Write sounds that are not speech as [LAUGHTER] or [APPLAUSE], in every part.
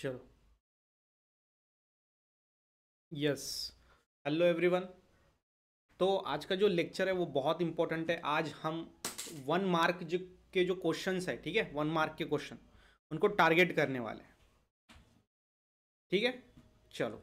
चलो yes hello everyone तो आज का जो लेक्चर है वो बहुत इंपॉर्टेंट है आज हम वन मार्क जो के जो क्वेश्चंस है ठीक है वन मार्क के क्वेश्चन उनको टारगेट करने वाले हैं ठीक है चलो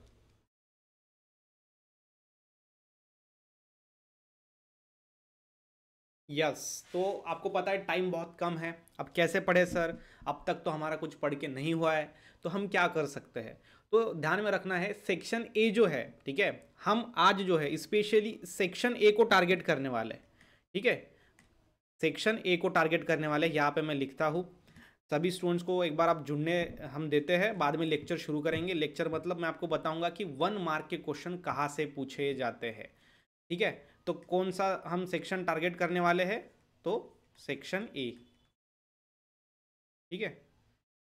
यस yes, तो आपको पता है टाइम बहुत कम है अब कैसे पढ़े सर अब तक तो हमारा कुछ पढ़ के नहीं हुआ है तो हम क्या कर सकते हैं तो ध्यान में रखना है सेक्शन ए जो है ठीक है हम आज जो है स्पेशली सेक्शन ए को टारगेट करने वाले हैं ठीक है सेक्शन ए को टारगेट करने वाले यहाँ पे मैं लिखता हूँ सभी स्टूडेंट्स को एक बार आप जुड़ने हम देते हैं बाद में लेक्चर शुरू करेंगे लेक्चर मतलब मैं आपको बताऊंगा कि वन मार्क के क्वेश्चन कहाँ से पूछे जाते हैं ठीक है तो कौन सा हम सेक्शन टारगेट करने वाले हैं तो सेक्शन ए ठीक है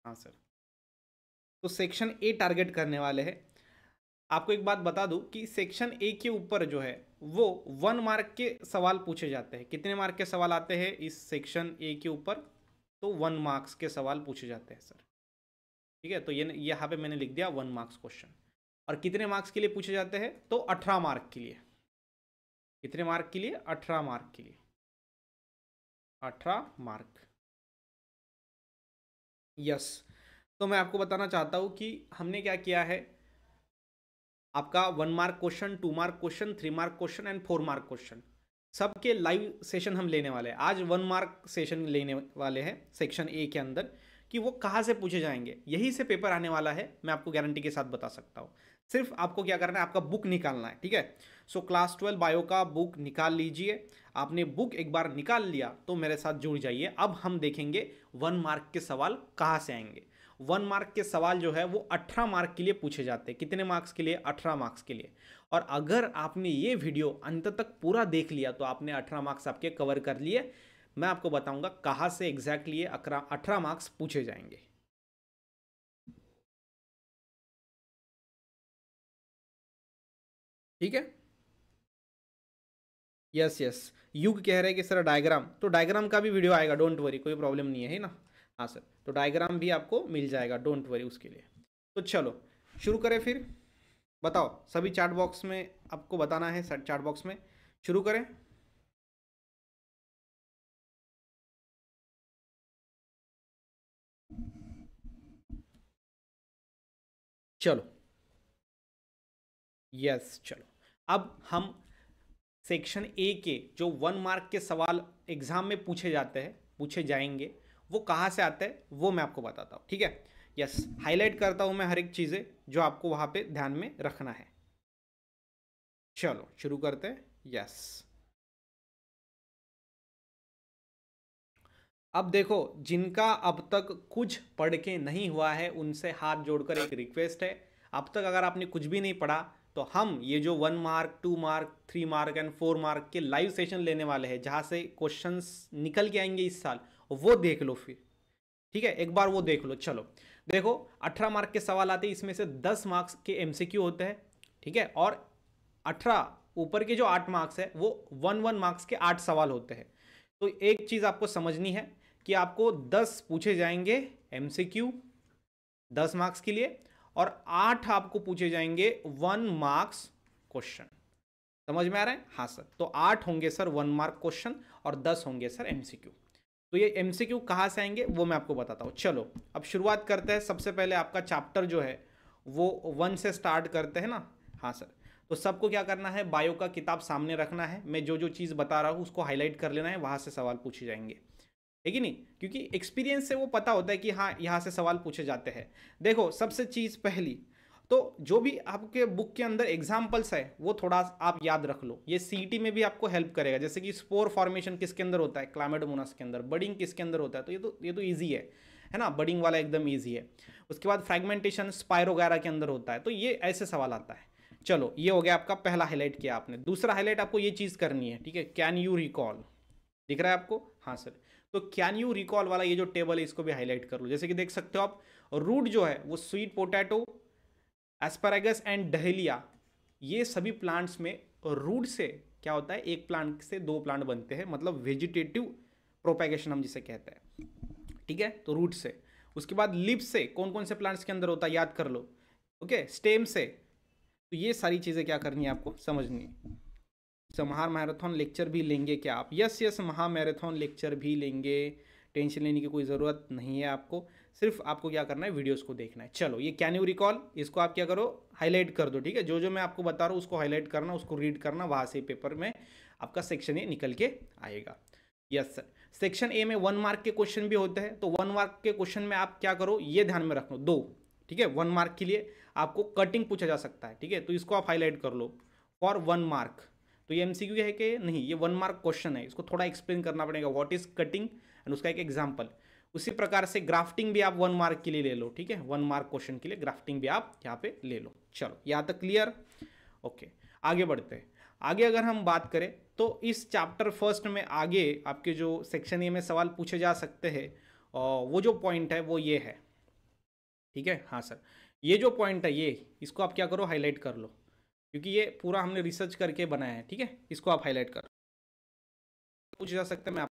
हाँ सर तो सेक्शन ए टारगेट करने वाले हैं आपको एक बात बता दूं कि सेक्शन ए के ऊपर जो है वो वन मार्क के सवाल पूछे जाते हैं कितने मार्क के सवाल आते हैं इस सेक्शन ए के ऊपर तो वन मार्क्स के सवाल पूछे जाते हैं सर ठीक है तो ये यहाँ पे मैंने लिख दिया वन मार्क्स क्वेश्चन और कितने मार्क्स के लिए पूछे जाते हैं तो अठारह मार्क के लिए कितने मार्क के लिए अठारह मार्क के लिए अठारह मार्क यस तो मैं आपको बताना चाहता हूँ कि हमने क्या किया है आपका one mark question two mark question three mark question and four mark question सबके लाइव सेशन हम लेने वाले हैं आज वन मार्क सेशन लेने वाले हैं सेक्शन ए के अंदर कि वो कहाँ से पूछे जाएंगे यही से पेपर आने वाला है मैं आपको गारंटी के साथ बता सकता हूँ सिर्फ आपको क्या करना है आपका बुक निकालना है ठीक है सो क्लास ट्वेल्व बायो का बुक निकाल लीजिए आपने बुक एक बार निकाल लिया तो मेरे साथ जुड़ जाइए अब हम देखेंगे वन मार्क के सवाल कहाँ से आएंगे वन मार्क के सवाल जो है वो अठारह मार्क के लिए पूछे जाते हैं कितने मार्क्स के लिए अठारह मार्क्स के लिए और अगर आपने ये वीडियो अंत तक पूरा देख लिया तो आपने अठारह मार्क्स आपके कवर कर लिए मैं आपको बताऊंगा कहाँ से एग्जैक्टली अठारह मार्क्स पूछे जाएंगे ठीक है यस यस युग कह रहे हैं कि सर डायग्राम तो डायग्राम का भी वीडियो आएगा डोंट वरी कोई प्रॉब्लम नहीं है ना हाँ सर तो डायग्राम भी आपको मिल जाएगा डोंट वरी उसके लिए तो चलो शुरू करें फिर बताओ सभी चार्ट बॉक्स में आपको बताना है चार्ट बॉक्स में शुरू करें चलो यस चलो अब हम सेक्शन ए के जो वन मार्क के सवाल एग्जाम में पूछे जाते हैं पूछे जाएंगे वो कहाँ से आता है वो मैं आपको बताता हूँ ठीक है यस हाईलाइट करता हूँ मैं हर एक चीज़ें जो आपको वहाँ पे ध्यान में रखना है चलो शुरू करते हैं यस अब देखो जिनका अब तक कुछ पढ़ के नहीं हुआ है उनसे हाथ जोड़कर एक रिक्वेस्ट है अब तक अगर आपने कुछ भी नहीं पढ़ा तो हम ये जो one mark two mark three mark and four mark के लाइव सेशन लेने वाले हैं जहाँ से क्वेश्चंस निकल के आएंगे इस साल वो देख लो फिर ठीक है एक बार वो देख लो चलो देखो अठारह मार्क के सवाल आते हैं इसमें से दस मार्क्स के एमसीक्यू होते हैं ठीक है और अठारह ऊपर के जो आठ मार्क्स है वो वन वन मार्क्स के आठ सवाल होते हैं तो एक चीज़ आपको समझनी है कि आपको दस पूछे जाएंगे एम सी क्यू दस मार्क्स के लिए और आठ आपको पूछे जाएंगे वन मार्क्स क्वेश्चन समझ में आ रहा है हाँ सर तो आठ होंगे सर वन मार्क क्वेश्चन और दस होंगे सर एमसीक्यू तो ये एम सी क्यू कहाँ से आएंगे वो मैं आपको बताता हूँ चलो अब शुरुआत करते हैं सबसे पहले आपका चैप्टर जो है वो वन से स्टार्ट करते हैं ना हाँ सर तो सबको क्या करना है बायो का किताब सामने रखना है मैं जो जो चीज़ बता रहा हूँ उसको हाईलाइट कर लेना है वहाँ से सवाल पूछे जाएंगे है नहीं क्योंकि एक्सपीरियंस से वो पता होता है कि हाँ यहाँ से सवाल पूछे जाते हैं देखो सबसे चीज़ पहली तो जो भी आपके बुक के अंदर एग्जाम्पल्स है वो थोड़ा आप याद रख लो ये सी में भी आपको हेल्प करेगा जैसे कि स्पोर फॉर्मेशन किसके अंदर होता है क्लामेडोमोनास के अंदर बडिंग किसके अंदर होता है तो ये तो ये तो ईजी है है ना बडिंग वाला एकदम ईजी है उसके बाद फ्रेगमेंटेशन स्पायर वगैरह के अंदर होता है तो ये ऐसे सवाल आता है चलो ये हो गया आपका पहला हाईलाइट किया आपने दूसरा हाईलाइट आपको ये चीज़ करनी है ठीक है कैन यू रिकॉल दिख रहा है आपको हाँ सर तो कैन यू रिकॉल वाला ये जो टेबल है इसको भी हाईलाइट कर लो जैसे कि देख सकते हो आप रूट जो है वो sweet potato asparagus and dahlia ये सभी प्लांट्स में रूट से क्या होता है एक प्लांट से दो प्लांट बनते हैं मतलब वेजिटेटिव प्रोपेगेशन हम जिसे कहते हैं ठीक है तो रूट से उसके बाद लिप से कौन कौन से प्लांट्स के अंदर होता है याद कर लो ओके स्टेम से तो ये सारी चीज़ें क्या करनी है आपको समझनी है so, महार मैराथन लेक्चर भी लेंगे क्या आप यस यस महा मैराथन लेक्चर भी लेंगे टेंशन लेने की कोई ज़रूरत नहीं है आपको सिर्फ आपको क्या करना है वीडियोस को देखना है चलो ये कैन यू रिकॉल इसको आप क्या करो हाईलाइट कर दो ठीक है जो जो मैं आपको बता रहा हूँ उसको हाईलाइट करना उसको रीड करना वहाँ से पेपर में आपका सेक्शन ये निकल के आएगा यस सर सेक्शन ए में वन मार्क के क्वेश्चन भी होते हैं तो वन मार्क के क्वेश्चन में आप क्या करो ये ध्यान में रख लो दो ठीक है वन मार्क के लिए आपको कटिंग पूछा जा सकता है ठीक है तो इसको आप हाईलाइट कर लो फॉर वन मार्क तो ये एमसीक्यू है कि नहीं ये वन मार्क क्वेश्चन है इसको थोड़ा एक्सप्लेन करना पड़ेगा व्हाट इज कटिंग एंड उसका एक एग्जाम्पल उसी प्रकार से ग्राफ्टिंग भी आप वन मार्क के लिए ले लो ठीक है वन मार्क क्वेश्चन के लिए ग्राफ्टिंग भी आप यहाँ पे ले लो चलो यहाँ तक क्लियर ओके आगे बढ़ते हैं आगे अगर हम बात करें तो इस चैप्टर फर्स्ट में आगे आपके जो सेक्शन ए में सवाल पूछे जा सकते हैं वो जो पॉइंट है वो ये है ठीक है हाँ सर ये जो पॉइंट है ये इसको आप क्या करो हाईलाइट कर लो क्योंकि ये पूरा हमने रिसर्च करके बनाया है ठीक है इसको आप हाईलाइट कर पूछ जा सकते हैं मैं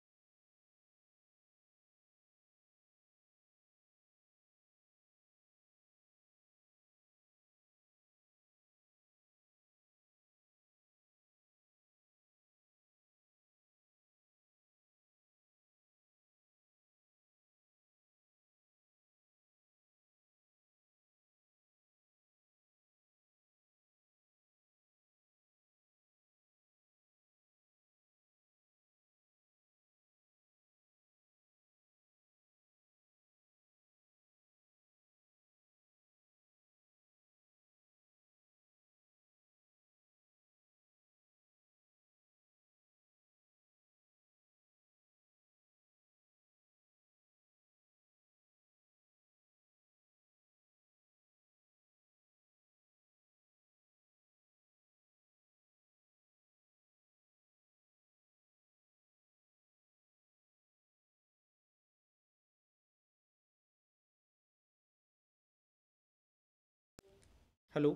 हेलो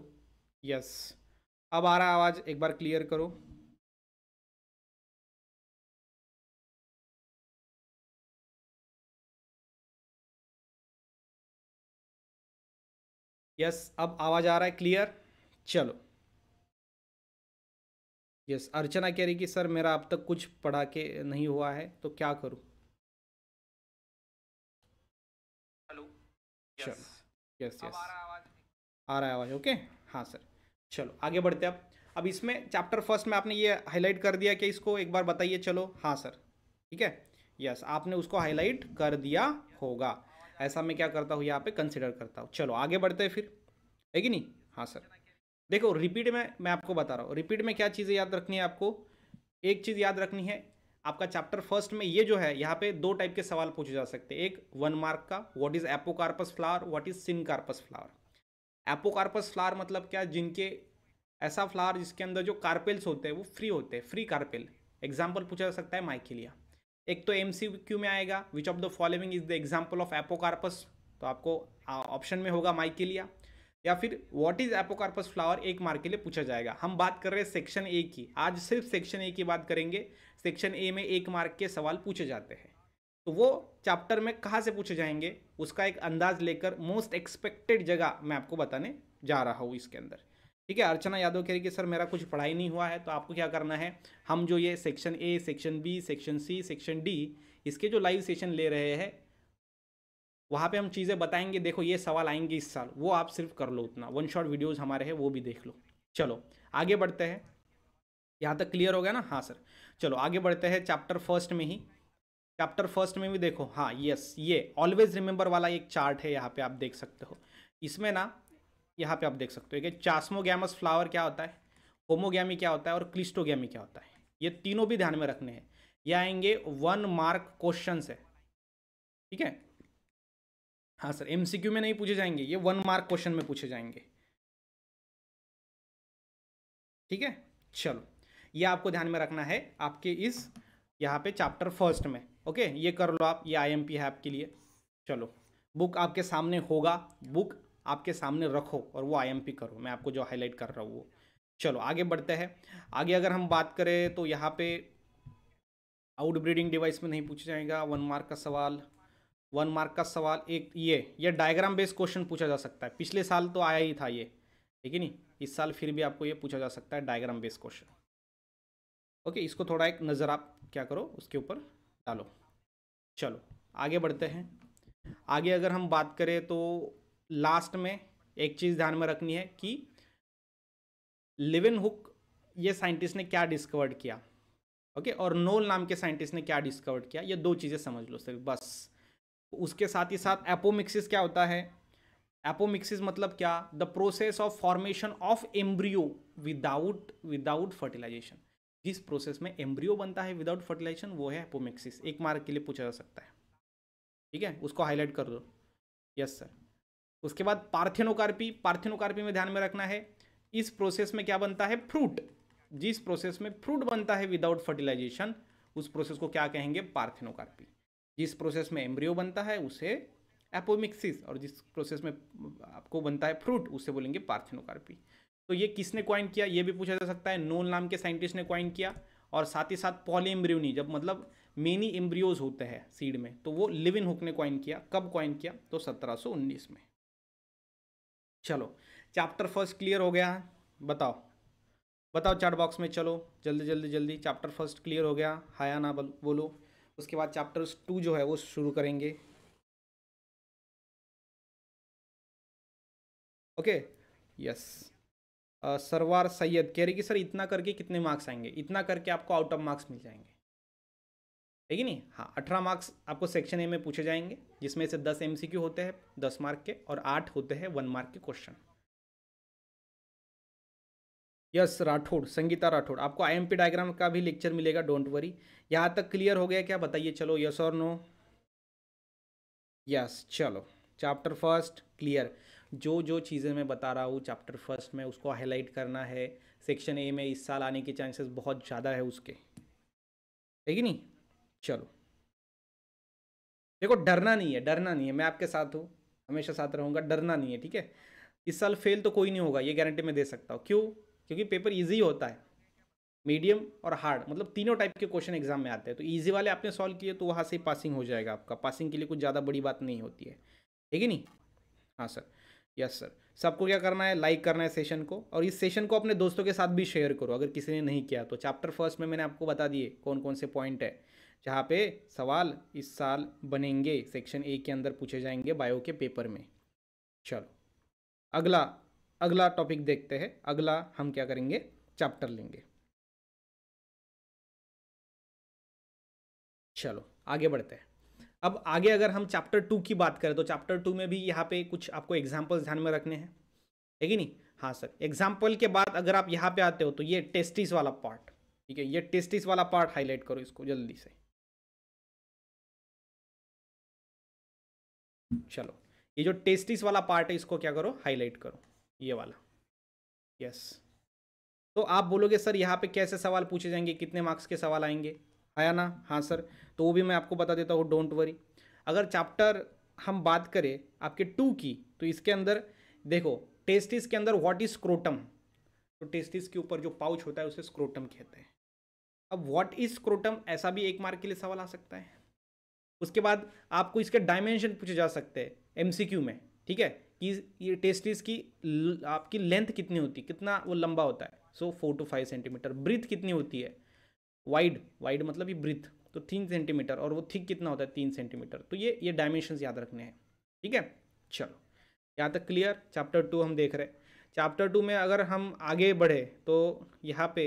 यस अब आ रहा है आवाज़ एक बार क्लियर करो यस अब आवाज़ आ रहा है क्लियर चलो यस अर्चना कह रही कि सर मेरा अब तक कुछ पढ़ा के नहीं हुआ है तो क्या करूं हेलो यस यस यस आ रहा है आवाज़ ओके हाँ सर चलो आगे बढ़ते आप अब इसमें चैप्टर फर्स्ट में आपने ये हाईलाइट कर दिया कि इसको एक बार बताइए चलो हाँ सर ठीक है यस आपने उसको हाईलाइट कर दिया होगा ऐसा मैं क्या करता हूँ यहाँ पे कंसिडर करता हूँ चलो आगे बढ़ते हैं फिर है कि नहीं हाँ सर देखो रिपीट में मैं आपको बता रहा हूँ रिपीट में क्या चीज़ें याद रखनी है आपको एक चीज़ याद रखनी है आपका चैप्टर फर्स्ट में ये जो है यहाँ पे दो टाइप के सवाल पूछे जा सकते हैं एक वन मार्क का what is apocarpous flower what is syncarpous flower apocarpous flower मतलब क्या जिनके ऐसा फ्लावर जिसके अंदर जो कार्पेल्स होते हैं वो फ्री होते हैं फ्री कार्पेल एग्जाम्पल पूछा जा सकता है माइकिलिया एक तो एम में आएगा which of the following is the example of apocarpous तो आपको ऑप्शन में होगा माइकिलिया या फिर व्हाट इज एपोकार्पस फ्लावर एक मार्क के लिए पूछा जाएगा हम बात कर रहे हैं सेक्शन ए की आज सिर्फ सेक्शन ए की बात करेंगे सेक्शन ए में एक मार्क के सवाल पूछे जाते हैं तो वो चैप्टर में कहाँ से पूछे जाएंगे उसका एक अंदाज लेकर मोस्ट एक्सपेक्टेड जगह मैं आपको बताने जा रहा हूँ इसके अंदर ठीक है अर्चना यादव कह रही कि सर मेरा कुछ पढ़ाई नहीं हुआ है तो आपको क्या करना है हम जो ये section A section B section C section D इसके जो लाइव सेशन ले रहे हैं वहाँ पे हम चीज़ें बताएंगे देखो ये सवाल आएंगे इस साल वो आप सिर्फ कर लो उतना वन शॉट वीडियोज़ हमारे हैं वो भी देख लो चलो आगे बढ़ते हैं यहाँ तक क्लियर हो गया ना हाँ सर चलो आगे बढ़ते हैं चैप्टर फर्स्ट में ही चैप्टर फर्स्ट में भी देखो हाँ यस ये ऑलवेज रिमेंबर वाला एक चार्ट है यहाँ पे आप देख सकते हो इसमें ना यहाँ पे आप देख सकते हो कि चास्मोगैमस फ्लावर क्या होता है होमोगैमी क्या होता है और क्लिस्टोगैमी क्या होता है ये तीनों भी ध्यान में रखने हैं ये आएंगे वन मार्क क्वेश्चन है ठीक है हाँ सर एम में नहीं पूछे जाएंगे ये वन मार्क क्वेश्चन में पूछे जाएंगे ठीक है चलो ये आपको ध्यान में रखना है आपके इस यहाँ पे चैप्टर फर्स्ट में ओके ये कर लो आप ये आईएमपी है आपके लिए चलो बुक आपके सामने होगा बुक आपके सामने रखो और वो आईएमपी करो मैं आपको जो हाईलाइट कर रहा हूँ वो चलो आगे बढ़ते हैं आगे अगर हम बात करें तो यहाँ पे ब्रीडिंग डिवाइस में नहीं पूछा जाएगा वन मार्क का सवाल वन मार्क का सवाल एक ये ये डायग्राम बेस्ड क्वेश्चन पूछा जा सकता है पिछले साल तो आया ही था ये ठीक है नहीं इस साल फिर भी आपको ये पूछा जा सकता है डायग्राम बेस्ड क्वेश्चन ओके इसको थोड़ा एक नज़र आप क्या करो उसके ऊपर डालो चलो आगे बढ़ते हैं आगे अगर हम बात करें तो लास्ट में एक चीज़ ध्यान में रखनी है कि लिविन हुक ये साइंटिस्ट ने क्या डिस्कवर्ड किया ओके और नोल नाम के साइंटिस्ट ने क्या डिस्कवर्ड किया ये दो चीज़ें समझ लो सिर्फ बस उसके साथ ही साथ एपोमिक्सिस क्या होता है एपोमिक्सिस मतलब क्या the process of formation of embryo without without fertilization जिस प्रोसेस में एम्ब्रियो बनता है विदाउट फर्टिलाइजेशन वो है एपोमिक्सिस एक मार्क के लिए पूछा जा सकता है ठीक है उसको हाईलाइट कर दो यस सर उसके बाद पार्थिनोकार्पी पार्थिनोकार्पी में ध्यान में रखना है इस प्रोसेस में क्या बनता है फ्रूट जिस प्रोसेस में फ्रूट बनता है विदाउट फर्टिलाइजेशन उस प्रोसेस को क्या कहेंगे पार्थिनोकार्पी जिस प्रोसेस में एम्ब्रियो बनता है उसे एपोमिक्सिस और जिस प्रोसेस में आपको बनता है फ्रूट उसे बोलेंगे पार्थिनोकार्पी तो ये किसने क्वाइन किया ये भी पूछा जा सकता है नोन नाम के साइंटिस्ट ने क्वाइन किया और साथ ही साथ पॉली एम्ब्रियोनी जब मतलब मेनी एम्ब्रियोज होते हैं सीड में तो वो लिविन हुक ने क्वाइन किया कब क्वाइन किया तो 1719 में चलो चैप्टर फर्स्ट क्लियर हो गया बताओ बताओ चार्ट बॉक्स में चलो जल्दी जल्दी जल्दी चैप्टर फर्स्ट क्लियर हो गया हाया ना बोलो उसके बाद चैप्टर टू जो है वो शुरू करेंगे ओके यस सरवार सैयद कह रही कि सर इतना करके कितने मार्क्स आएंगे इतना करके आपको आउट ऑफ मार्क्स मिल जाएंगे ठीक है नहीं हाँ अठारह मार्क्स आपको सेक्शन ए में पूछे जाएंगे जिसमें से दस एम होते हैं दस मार्क के और आठ होते हैं वन मार्क के क्वेश्चन यस राठौड़ संगीता राठौड़ आपको आईएमपी डायग्राम का भी लेक्चर मिलेगा डोंट वरी यहाँ तक क्लियर हो गया क्या बताइए चलो यस और नो यस चलो चैप्टर फर्स्ट क्लियर जो जो चीज़ें मैं बता रहा हूँ चैप्टर फर्स्ट में उसको हाईलाइट करना है सेक्शन ए में इस साल आने के चांसेस बहुत ज़्यादा है उसके है कि नहीं चलो देखो डरना नहीं है डरना नहीं है मैं आपके साथ हूँ हमेशा साथ रहूँगा डरना नहीं है ठीक है इस साल फेल तो कोई नहीं होगा ये गारंटी मैं दे सकता हूँ क्यों क्योंकि पेपर ईजी होता है मीडियम और हार्ड मतलब तीनों टाइप के क्वेश्चन एग्जाम में आते हैं तो ईजी वाले आपने सॉल्व किए तो वहाँ से पासिंग हो जाएगा आपका पासिंग के लिए कुछ ज़्यादा बड़ी बात नहीं होती है ठीक है नहीं हाँ सर यस सर सबको क्या करना है लाइक करना है सेशन को और इस सेशन को अपने दोस्तों के साथ भी शेयर करो अगर किसी ने नहीं किया तो चैप्टर फर्स्ट में मैंने आपको बता दिए कौन कौन से पॉइंट है जहाँ पे सवाल इस साल बनेंगे सेक्शन ए के अंदर पूछे जाएंगे बायो के पेपर में चलो अगला अगला टॉपिक देखते हैं अगला हम क्या करेंगे चैप्टर लेंगे चलो आगे बढ़ते हैं अब आगे अगर हम चैप्टर टू की बात करें तो चैप्टर टू में भी यहाँ पे कुछ आपको एग्जाम्पल्स ध्यान में रखने हैं है कि नहीं हाँ सर एग्जाम्पल के बाद अगर आप यहाँ पे आते हो तो ये टेस्टिस वाला पार्ट ठीक है ये टेस्टिस वाला पार्ट हाईलाइट करो इसको जल्दी से चलो ये जो टेस्टिस वाला पार्ट है इसको क्या करो हाईलाइट करो ये वाला यस तो आप बोलोगे सर यहाँ पे कैसे सवाल पूछे जाएंगे कितने मार्क्स के सवाल आएंगे आया ना हाँ सर तो वो भी मैं आपको बता देता हूँ डोंट वरी अगर चैप्टर हम बात करें आपके टू की तो इसके अंदर देखो टेस्टिस के अंदर व्हाट इज स्क्रोटम तो टेस्टिस के ऊपर जो पाउच होता है उसे स्क्रोटम कहते हैं अब व्हाट इज स्क्रोटम ऐसा भी एक मार्क के लिए सवाल आ सकता है उसके बाद आपको इसके डायमेंशन पूछे जा सकते हैं एमसीक्यू में ठीक है कि ये टेस्टिस की आपकी लेंथ कितनी होती है कितना वो लंबा होता है so four to five centimetre breadth कितनी होती है वाइड वाइड मतलब ये ब्रिथ तो तीन सेंटीमीटर और वो थिक कितना होता है तीन सेंटीमीटर तो ये ये डायमेंशन याद रखने हैं ठीक है चलो यहाँ तक क्लियर चैप्टर टू हम देख रहे हैं चैप्टर टू में अगर हम आगे बढ़े तो यहाँ पे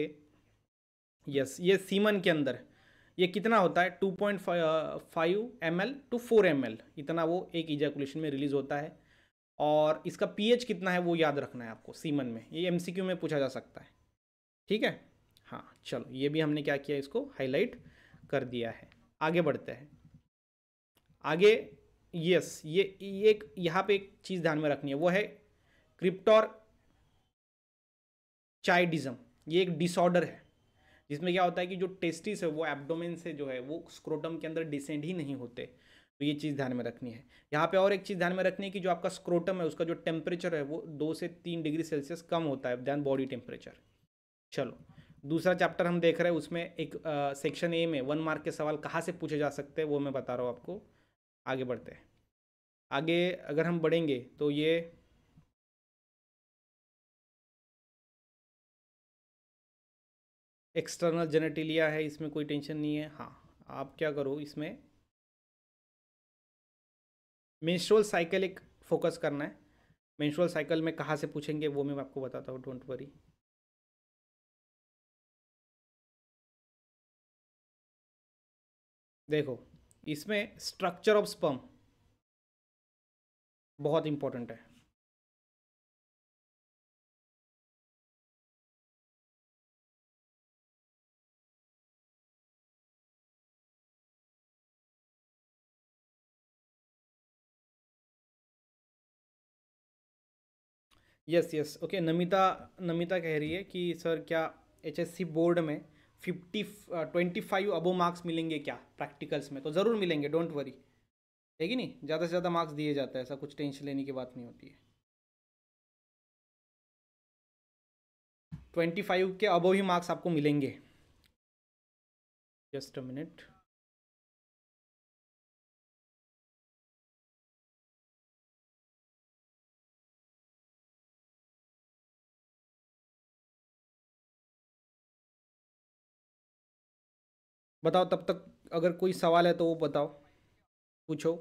यस ये सीमन के अंदर ये कितना होता है 2.5 point five M L to four M L इतना वो एक इजैकुलेशन में रिलीज होता है और इसका पीएच कितना है वो याद रखना है आपको सीमन में ये एमसीक्यू में पूछा जा सकता है ठीक है हाँ चलो ये भी हमने क्या किया इसको हाईलाइट कर दिया है आगे बढ़ते हैं आगे यस ये एक यहाँ पे एक चीज़ ध्यान में रखनी है वो है क्रिप्टोर चाइडिज्म ये एक डिसऑर्डर है जिसमें क्या होता है कि जो टेस्टिस है वो एब्डोमेन से जो है वो स्क्रोटम के अंदर डिसेंड ही नहीं होते तो ये चीज़ ध्यान में रखनी है यहाँ पे और एक चीज़ ध्यान में रखनी है कि जो आपका स्क्रोटम है उसका जो टेम्परेचर है वो दो से तीन डिग्री सेल्सियस कम होता है दैन बॉडी टेम्परेचर चलो दूसरा चैप्टर हम देख रहे हैं उसमें एक सेक्शन ए में वन मार्क के सवाल कहाँ से पूछे जा सकते हैं वो मैं बता रहा हूँ आपको आगे बढ़ते हैं आगे अगर हम बढ़ेंगे तो ये एक्सटर्नल जेनेटिलिया है इसमें कोई टेंशन नहीं है हाँ आप क्या करो इसमें मेंस्ट्रुअल साइकिल एक फोकस करना है मेंस्ट्रुअल साइकिल में कहाँ से पूछेंगे वो मैं आपको बताता हूँ डोंट वरी देखो इसमें स्ट्रक्चर ऑफ स्पम बहुत इंपॉर्टेंट है yes yes okay Namita Namita कह रही है कि सर क्या एचएससी बोर्ड में fifty twenty five above marks मिलेंगे क्या प्रैक्टिकल्स में तो ज़रूर मिलेंगे डोंट वरी है कि नहीं ज़्यादा से ज़्यादा मार्क्स दिए जाते हैं ऐसा कुछ टेंशन लेने की बात नहीं होती है ट्वेंटी फाइव के अबो ही मार्क्स आपको मिलेंगे जस्ट अ मिनट बताओ तब तक अगर कोई सवाल है तो वो बताओ पूछो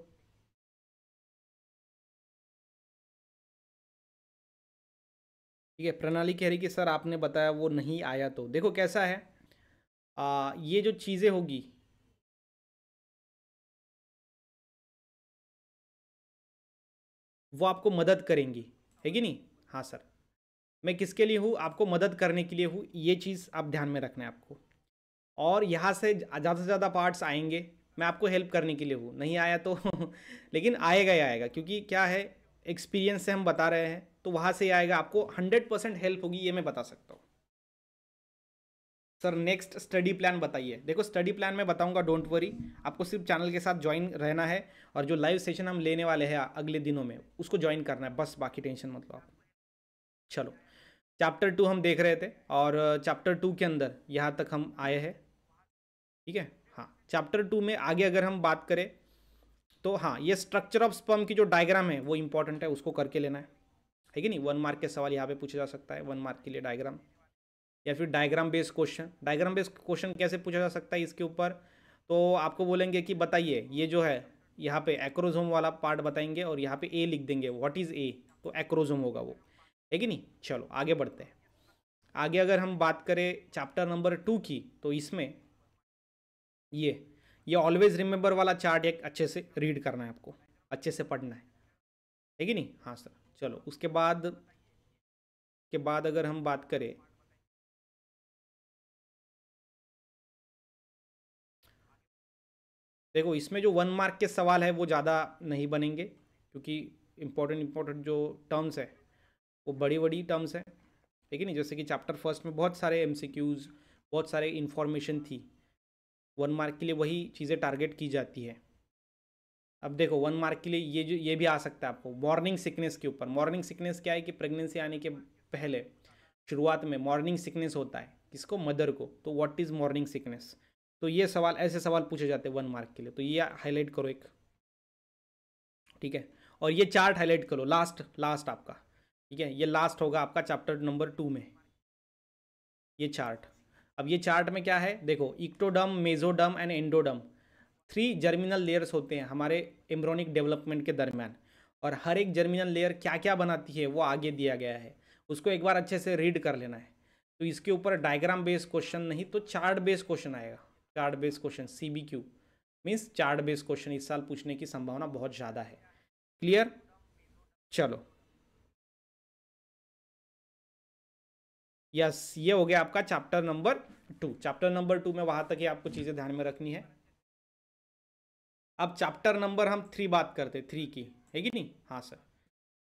ठीक है प्रणाली कह रही कि सर आपने बताया वो नहीं आया तो देखो कैसा है आ, ये जो चीज़ें होगी वो आपको मदद करेंगी है कि नहीं हाँ सर मैं किसके लिए हूँ आपको मदद करने के लिए हूँ ये चीज़ आप ध्यान में रखना है आपको और यहाँ से ज़्यादा से ज़्यादा पार्ट्स आएंगे मैं आपको हेल्प करने के लिए हूँ नहीं आया तो [LAUGHS] लेकिन आएगा ही आएगा क्योंकि क्या है एक्सपीरियंस से हम बता रहे हैं तो वहाँ से ही आएगा आपको हंड्रेड परसेंट हेल्प होगी ये मैं बता सकता हूँ सर नेक्स्ट स्टडी प्लान बताइए देखो स्टडी प्लान मैं बताऊँगा डोंट वरी आपको सिर्फ चैनल के साथ ज्वाइन रहना है और जो लाइव सेशन हम लेने वाले हैं अगले दिनों में उसको ज्वाइन करना है बस बाकी टेंशन मतलब चलो चैप्टर टू हम देख रहे थे और चैप्टर टू के अंदर यहाँ तक हम आए हैं ठीक है हाँ चैप्टर टू में आगे अगर हम बात करें तो हाँ ये स्ट्रक्चर ऑफ स्पर्म की जो डायग्राम है वो इंपॉर्टेंट है उसको करके लेना है है कि नहीं वन मार्क के सवाल यहाँ पे पूछा जा सकता है वन मार्क के लिए डायग्राम या फिर diagram based question diagram based question कैसे पूछा जा सकता है इसके ऊपर तो आपको बोलेंगे कि बताइए ये जो है यहाँ पे एक्रोजोम वाला पार्ट बताएंगे और यहाँ पे ए लिख देंगे व्हाट इज़ ए तो एक्रोजोम होगा वो है कि नहीं चलो आगे बढ़ते हैं आगे अगर हम बात करें चैप्टर नंबर टू की तो इसमें ये ये ऑलवेज रिमेंबर वाला चार्ट एक अच्छे से रीड करना है आपको अच्छे से पढ़ना है ठीक है नहीं हाँ सर चलो उसके बाद के बाद अगर हम बात करें देखो इसमें जो वन मार्क के सवाल है वो ज़्यादा नहीं बनेंगे क्योंकि इम्पोर्टेंट इम्पोर्टेंट जो टर्म्स है वो बड़ी बड़ी टर्म्स है ठीक है नहीं जैसे कि चैप्टर फर्स्ट में बहुत सारे एम बहुत सारे इन्फॉर्मेशन थी वन मार्क के लिए वही चीज़ें टारगेट की जाती है अब देखो वन मार्क के लिए ये जो ये भी आ सकता है आपको मॉर्निंग सिकनेस के ऊपर मॉर्निंग सिकनेस क्या है कि प्रेगनेंसी आने के पहले शुरुआत में मॉर्निंग सिकनेस होता है किसको मदर को तो व्हाट इज़ मॉर्निंग सिकनेस तो ये सवाल ऐसे सवाल पूछे जाते हैं वन मार्क के लिए तो ये हाईलाइट करो एक ठीक है और ये चार्ट हाईलाइट करो लास्ट लास्ट आपका ठीक है ये लास्ट होगा आपका चैप्टर नंबर टू में ये चार्ट अब ये चार्ट में क्या है देखो ectoderm mesoderm and endoderm three germinal layers होते हैं हमारे एम्ब्रोनिक डेवलपमेंट के दरमियान और हर एक जर्मिनल लेयर क्या क्या बनाती है वो आगे दिया गया है उसको एक बार अच्छे से रीड कर लेना है तो इसके ऊपर डायग्राम बेस्ड क्वेश्चन नहीं तो चार्ट बेस्ड क्वेश्चन आएगा chart based question C B Q means chart based question इस साल पूछने की संभावना बहुत ज़्यादा है क्लियर चलो यस ये हो गया आपका chapter number two chapter number two में वहां तक ही आपको चीजें ध्यान में रखनी है अब चैप्टर नंबर हम थ्री बात करते थ्री की है कि नहीं हाँ सर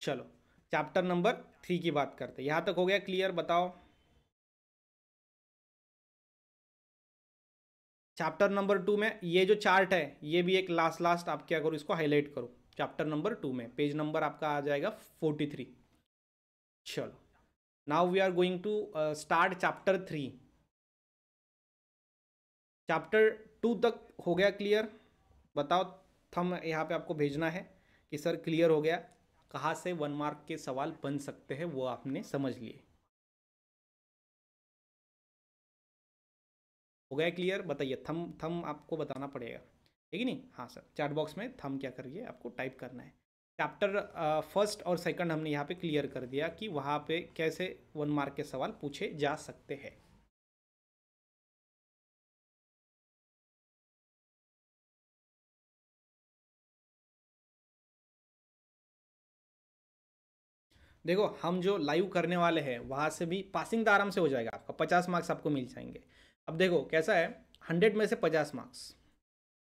चलो चैप्टर नंबर थ्री की बात करते यहां तक हो गया क्लियर बताओ चैप्टर नंबर टू में ये जो चार्ट है ये भी एक लास्ट लास्ट आप क्या करो इसको हाईलाइट करो चैप्टर नंबर टू में पेज नंबर आपका आ जाएगा फोर्टी थ्री चलो now we are going to uh, start chapter 3 chapter 2 तक हो गया क्लियर बताओ थम यहाँ पे आपको भेजना है कि सर क्लियर हो गया कहाँ से वन मार्क के सवाल बन सकते हैं वो आपने समझ लिए हो गया क्लियर बताइए थम थम आपको बताना पड़ेगा ठीक है नहीं हाँ सर चैट बॉक्स में थम क्या करिए आपको टाइप करना है चैप्टर फर्स्ट uh, और सेकंड हमने यहाँ पे क्लियर कर दिया कि वहाँ पे कैसे वन मार्क के सवाल पूछे जा सकते हैं देखो हम जो लाइव करने वाले हैं वहाँ से भी पासिंग तो आराम से हो जाएगा आपका पचास मार्क्स आपको मिल जाएंगे अब देखो कैसा है हंड्रेड में से पचास मार्क्स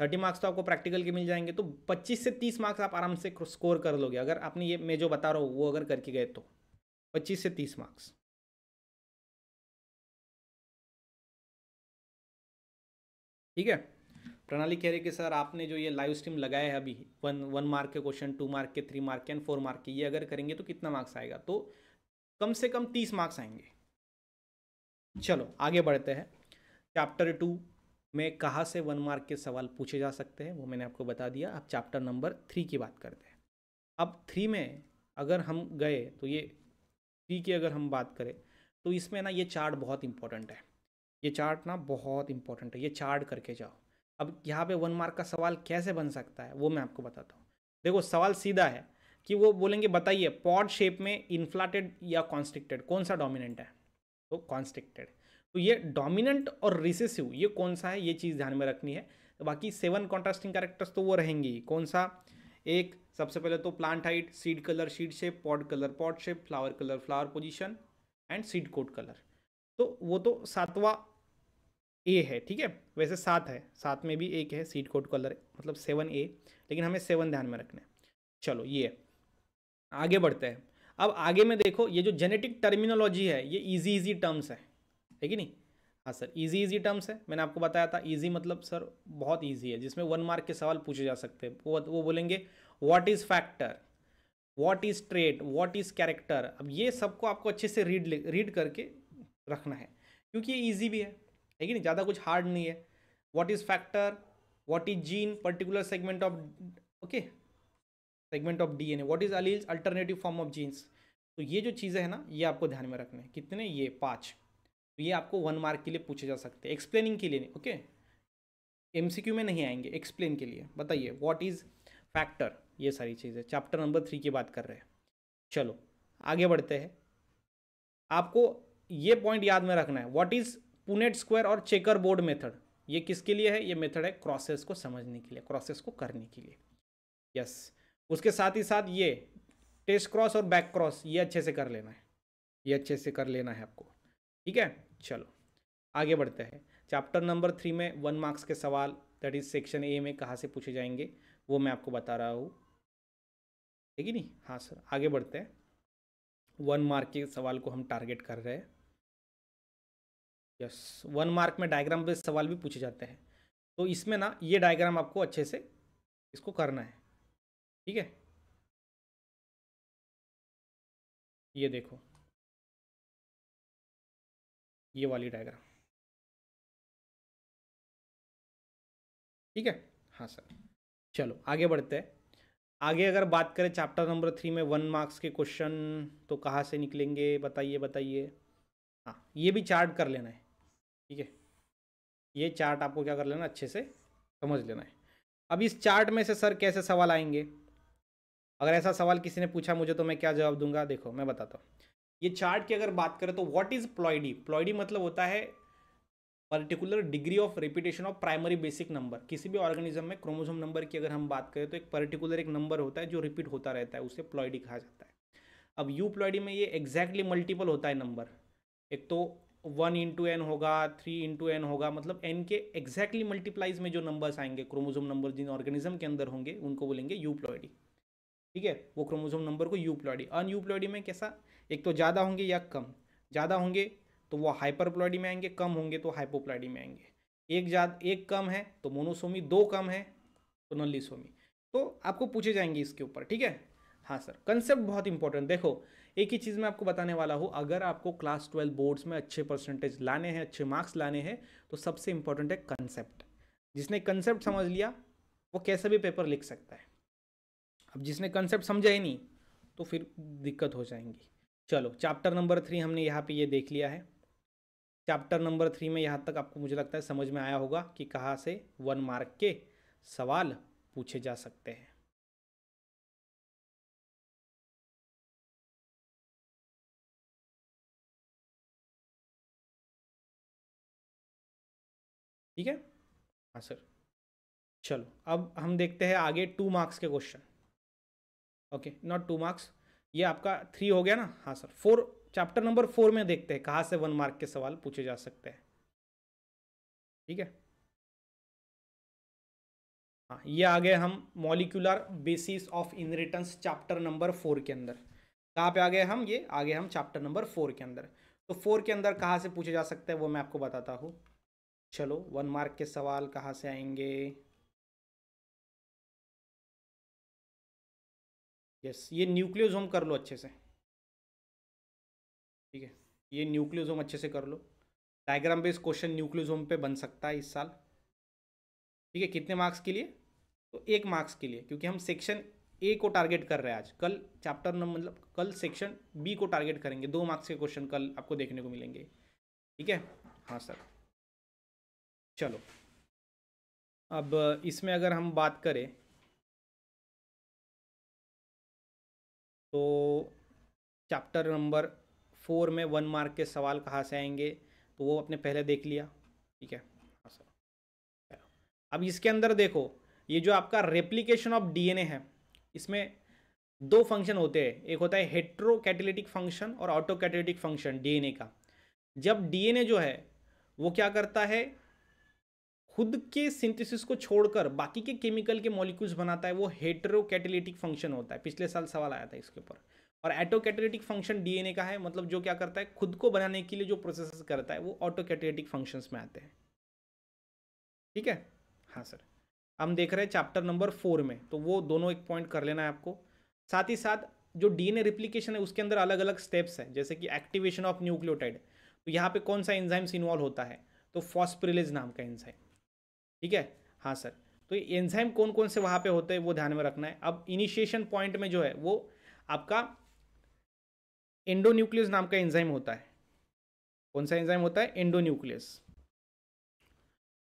थर्टी मार्क्स तो आपको प्रैक्टिकल के मिल जाएंगे तो पच्चीस से तीस मार्क्स आप आराम से स्कोर कर लोगे अगर आपने ये मैं जो बता रहा हूँ वो अगर करके गए तो पच्चीस से तीस मार्क्स ठीक है प्रणाली कह रहे कि सर आपने जो ये लाइव स्ट्रीम लगाया है अभी वन वन मार्क के क्वेश्चन टू मार्क के थ्री मार्क के एंड फोर मार्क के ये अगर करेंगे तो कितना मार्क्स आएगा तो कम से कम तीस मार्क्स आएंगे चलो आगे बढ़ते हैं चैप्टर टू में कहाँ से वन मार्क के सवाल पूछे जा सकते हैं वो मैंने आपको बता दिया अब चैप्टर नंबर थ्री की बात करते हैं अब थ्री में अगर हम गए तो ये थ्री की अगर हम बात करें तो इसमें ना ये चार्ट बहुत इंपॉर्टेंट है ये चार्ट ना बहुत इंपॉर्टेंट है ये चार्ट करके जाओ अब यहाँ पे वन मार्क का सवाल कैसे बन सकता है वो मैं आपको बताता हूँ देखो सवाल सीधा है कि वो बोलेंगे बताइए पॉड शेप में इन्फ्लाटेड या कॉन्स्ट्रिक्टेड कौन सा डोमिनेंट है तो कॉन्स्ट्रिक्टेड तो ये डोमिनेंट और रिसेसिव ये कौन सा है ये चीज़ ध्यान में रखनी है तो बाकी सेवन कॉन्ट्रास्टिंग कैरेक्टर्स तो वो रहेंगे कौन सा एक सबसे पहले तो plant height seed colour seed shape pod colour pod shape flower colour flower position and seed coat colour तो वो तो सातवा ए है ठीक है वैसे सात है सात में भी एक है सीड कोट कलर मतलब सेवन ए लेकिन हमें सेवन ध्यान में रखना है चलो ये आगे बढ़ते हैं अब आगे में देखो ये जो जेनेटिक टर्मिनोलॉजी है ये इजी इजी टर्म्स है है कि नहीं हाँ सर इजी इजी टर्म्स है मैंने आपको बताया था इजी मतलब सर बहुत इजी है जिसमें वन मार्क के सवाल पूछे जा सकते हैं वो वो बोलेंगे what is factor what is trait what is character अब ये सबको आपको अच्छे से रीड रीड करके रखना है क्योंकि ये ईजी भी है है कि नहीं ज़्यादा कुछ हार्ड नहीं है what is factor what is gene particular segment of okay segment of D N A what is alleles alternative form of genes तो ये जो चीज़ें हैं ना ये आपको ध्यान में रखना है कितने ये पाँच तो ये आपको वन मार्क के लिए पूछे जा सकते हैं एक्सप्लेनिंग के लिए नहीं ओके एम में नहीं आएंगे एक्सप्लेन के लिए बताइए वॉट इज़ फैक्टर ये सारी चीज़ें चैप्टर नंबर थ्री की बात कर रहे हैं चलो आगे बढ़ते हैं आपको ये पॉइंट याद में रखना है व्हाट इज़ पुनेट स्क्वायर और चेकर बोर्ड मेथड ये किसके लिए है ये मेथड है क्रॉसेस को समझने के लिए क्रॉसेस को करने के लिए यस उसके साथ ही साथ ये टेस्ट क्रॉस और बैक क्रॉस ये अच्छे से कर लेना है ये अच्छे से कर लेना है आपको ठीक है चलो आगे बढ़ते हैं चैप्टर नंबर थ्री में वन मार्क्स के सवाल दैट इज सेक्शन ए में कहाँ से पूछे जाएंगे वो मैं आपको बता रहा हूँ ठीक है नहीं हाँ सर आगे बढ़ते हैं वन मार्क के सवाल को हम टारगेट कर रहे हैं यस वन मार्क में डायग्राम बेस्ड सवाल भी पूछे जाते हैं तो इसमें ना ये डायग्राम आपको अच्छे से इसको करना है ठीक है ये देखो ये वाली डायग्राम ठीक है हाँ सर चलो आगे बढ़ते हैं आगे अगर बात करें चैप्टर नंबर थ्री में वन मार्क्स के क्वेश्चन तो कहाँ से निकलेंगे बताइए बताइए हाँ ये भी चार्ट कर लेना है ठीक है ये चार्ट आपको क्या कर लेना अच्छे से समझ लेना है अब इस चार्ट में से सर कैसे सवाल आएंगे अगर ऐसा सवाल किसी ने पूछा मुझे तो मैं क्या जवाब दूंगा देखो मैं बताता हूँ ये चार्ट की अगर बात करें तो व्हाट इज प्लॉयडी प्लॉयडी मतलब होता है particular degree of repetition of primary basic number किसी भी ऑर्गेनिज्म में क्रोमोसोम नंबर की अगर हम बात करें तो एक पर्टिकुलर एक नंबर होता है जो रिपीट होता रहता है उसे प्लॉयडी कहा जाता है अब यू प्लॉयडी में ये एग्जैक्टली exactly मल्टीपल होता है नंबर एक तो वन इंटू एन होगा थ्री इंटू एन होगा मतलब एन के एग्जैक्टली मल्टीप्लाइज में जो नंबर्स आएंगे क्रोमोजोम नंबर जिन ऑर्गेनिज्म के अंदर होंगे उनको बोलेंगे यू प्लॉयडी ठीक है वो क्रोमोजोम नंबर को यूप्लॉडी अनयूप्लॉडी में कैसा एक तो ज़्यादा होंगे या कम ज़्यादा होंगे तो वो हाइपरप्लॉडी में आएंगे कम होंगे तो हाइपोप्लॉडी में आएंगे एक ज्यादा एक कम है तो मोनोसोमी दो कम है तो नलिसोमी तो आपको पूछे जाएंगे इसके ऊपर ठीक है हाँ सर कंसेप्ट बहुत इंपॉर्टेंट देखो एक ही चीज़ मैं आपको बताने वाला हूँ अगर आपको क्लास ट्वेल्व बोर्ड्स में अच्छे परसेंटेज लाने हैं अच्छे मार्क्स लाने हैं तो सबसे इंपॉर्टेंट है कंसेप्ट जिसने कंसेप्ट समझ लिया वो कैसे भी पेपर लिख सकता है अब जिसने कंसेप्ट समझा ही नहीं तो फिर दिक्कत हो जाएंगी चलो चैप्टर नंबर थ्री हमने यहाँ पे ये देख लिया है चैप्टर नंबर थ्री में यहाँ तक आपको मुझे लगता है समझ में आया होगा कि कहाँ से वन मार्क के सवाल पूछे जा सकते हैं ठीक है हाँ सर चलो अब हम देखते हैं आगे टू मार्क्स के question okay not two marks ये आपका थ्री हो गया ना हाँ sir four chapter number four में देखते हैं कहाँ से वन मार्क के सवाल पूछे जा सकते हैं ठीक है हाँ ये आ गए हम molecular basis of inheritance chapter number four के अंदर कहाँ पे आ गए हम ये आ गए हम चैप्टर नंबर फोर के अंदर तो फोर के अंदर कहाँ से पूछे जा सकते हैं वो मैं आपको बताता हूँ चलो वन मार्क के सवाल कहाँ से आएंगे यस ये न्यूक्लियोजोम कर लो अच्छे से ठीक है ये न्यूक्लियोजोम अच्छे से कर लो डायग्राम बेस्ड क्वेश्चन न्यूक्लियोजोम पे बन सकता है इस साल ठीक है कितने मार्क्स के लिए तो एक मार्क्स के लिए क्योंकि हम सेक्शन ए को टारगेट कर रहे हैं आज कल चैप्टर नंबर मतलब कल सेक्शन बी को टारगेट करेंगे दो मार्क्स के क्वेश्चन कल आपको देखने को मिलेंगे ठीक है हाँ सर चलो अब इसमें अगर हम बात करें तो चैप्टर नंबर फोर में वन मार्क के सवाल कहाँ से आएंगे तो वो आपने पहले देख लिया ठीक है हाँ अब इसके अंदर देखो ये जो आपका रेप्लिकेशन ऑफ डीएनए है इसमें दो फंक्शन होते हैं एक होता है हेट्रो फंक्शन और ऑटो फंक्शन डीएनए का जब डीएनए जो है वो क्या करता है खुद के सिंथेसिस को छोड़कर बाकी के केमिकल के मॉलिक्यूल्स बनाता है वो हेट्रोकैटेलिटिक फंक्शन होता है पिछले साल सवाल आया था इसके ऊपर और एटोकैटेलिटिक फंक्शन डीएनए का है मतलब जो क्या करता है खुद को बनाने के लिए जो प्रोसेस करता है वो ऑटोकैटेलिटिक फंक्शंस में आते हैं ठीक है हाँ सर हम देख रहे हैं चैप्टर नंबर फोर में तो वो दोनों एक पॉइंट कर लेना है आपको साथ ही साथ जो डीएनए रिप्लीकेशन है उसके अंदर अलग अलग स्टेप्स हैं जैसे कि एक्टिवेशन ऑफ न्यूक्लियोटाइड तो यहाँ पे कौन सा एंजाइम्स इन्वॉल्व होता है तो फॉस्प्रिलेज नाम का एंजाइम ठीक है हाँ सर तो एंजाइम कौन कौन से वहाँ पे होते हैं वो ध्यान में रखना है अब इनिशिएशन पॉइंट में जो है वो आपका एंडोन्यूक्लियस नाम का एंजाइम होता है कौन सा एंजाइम होता है एंडोन्यूक्लियस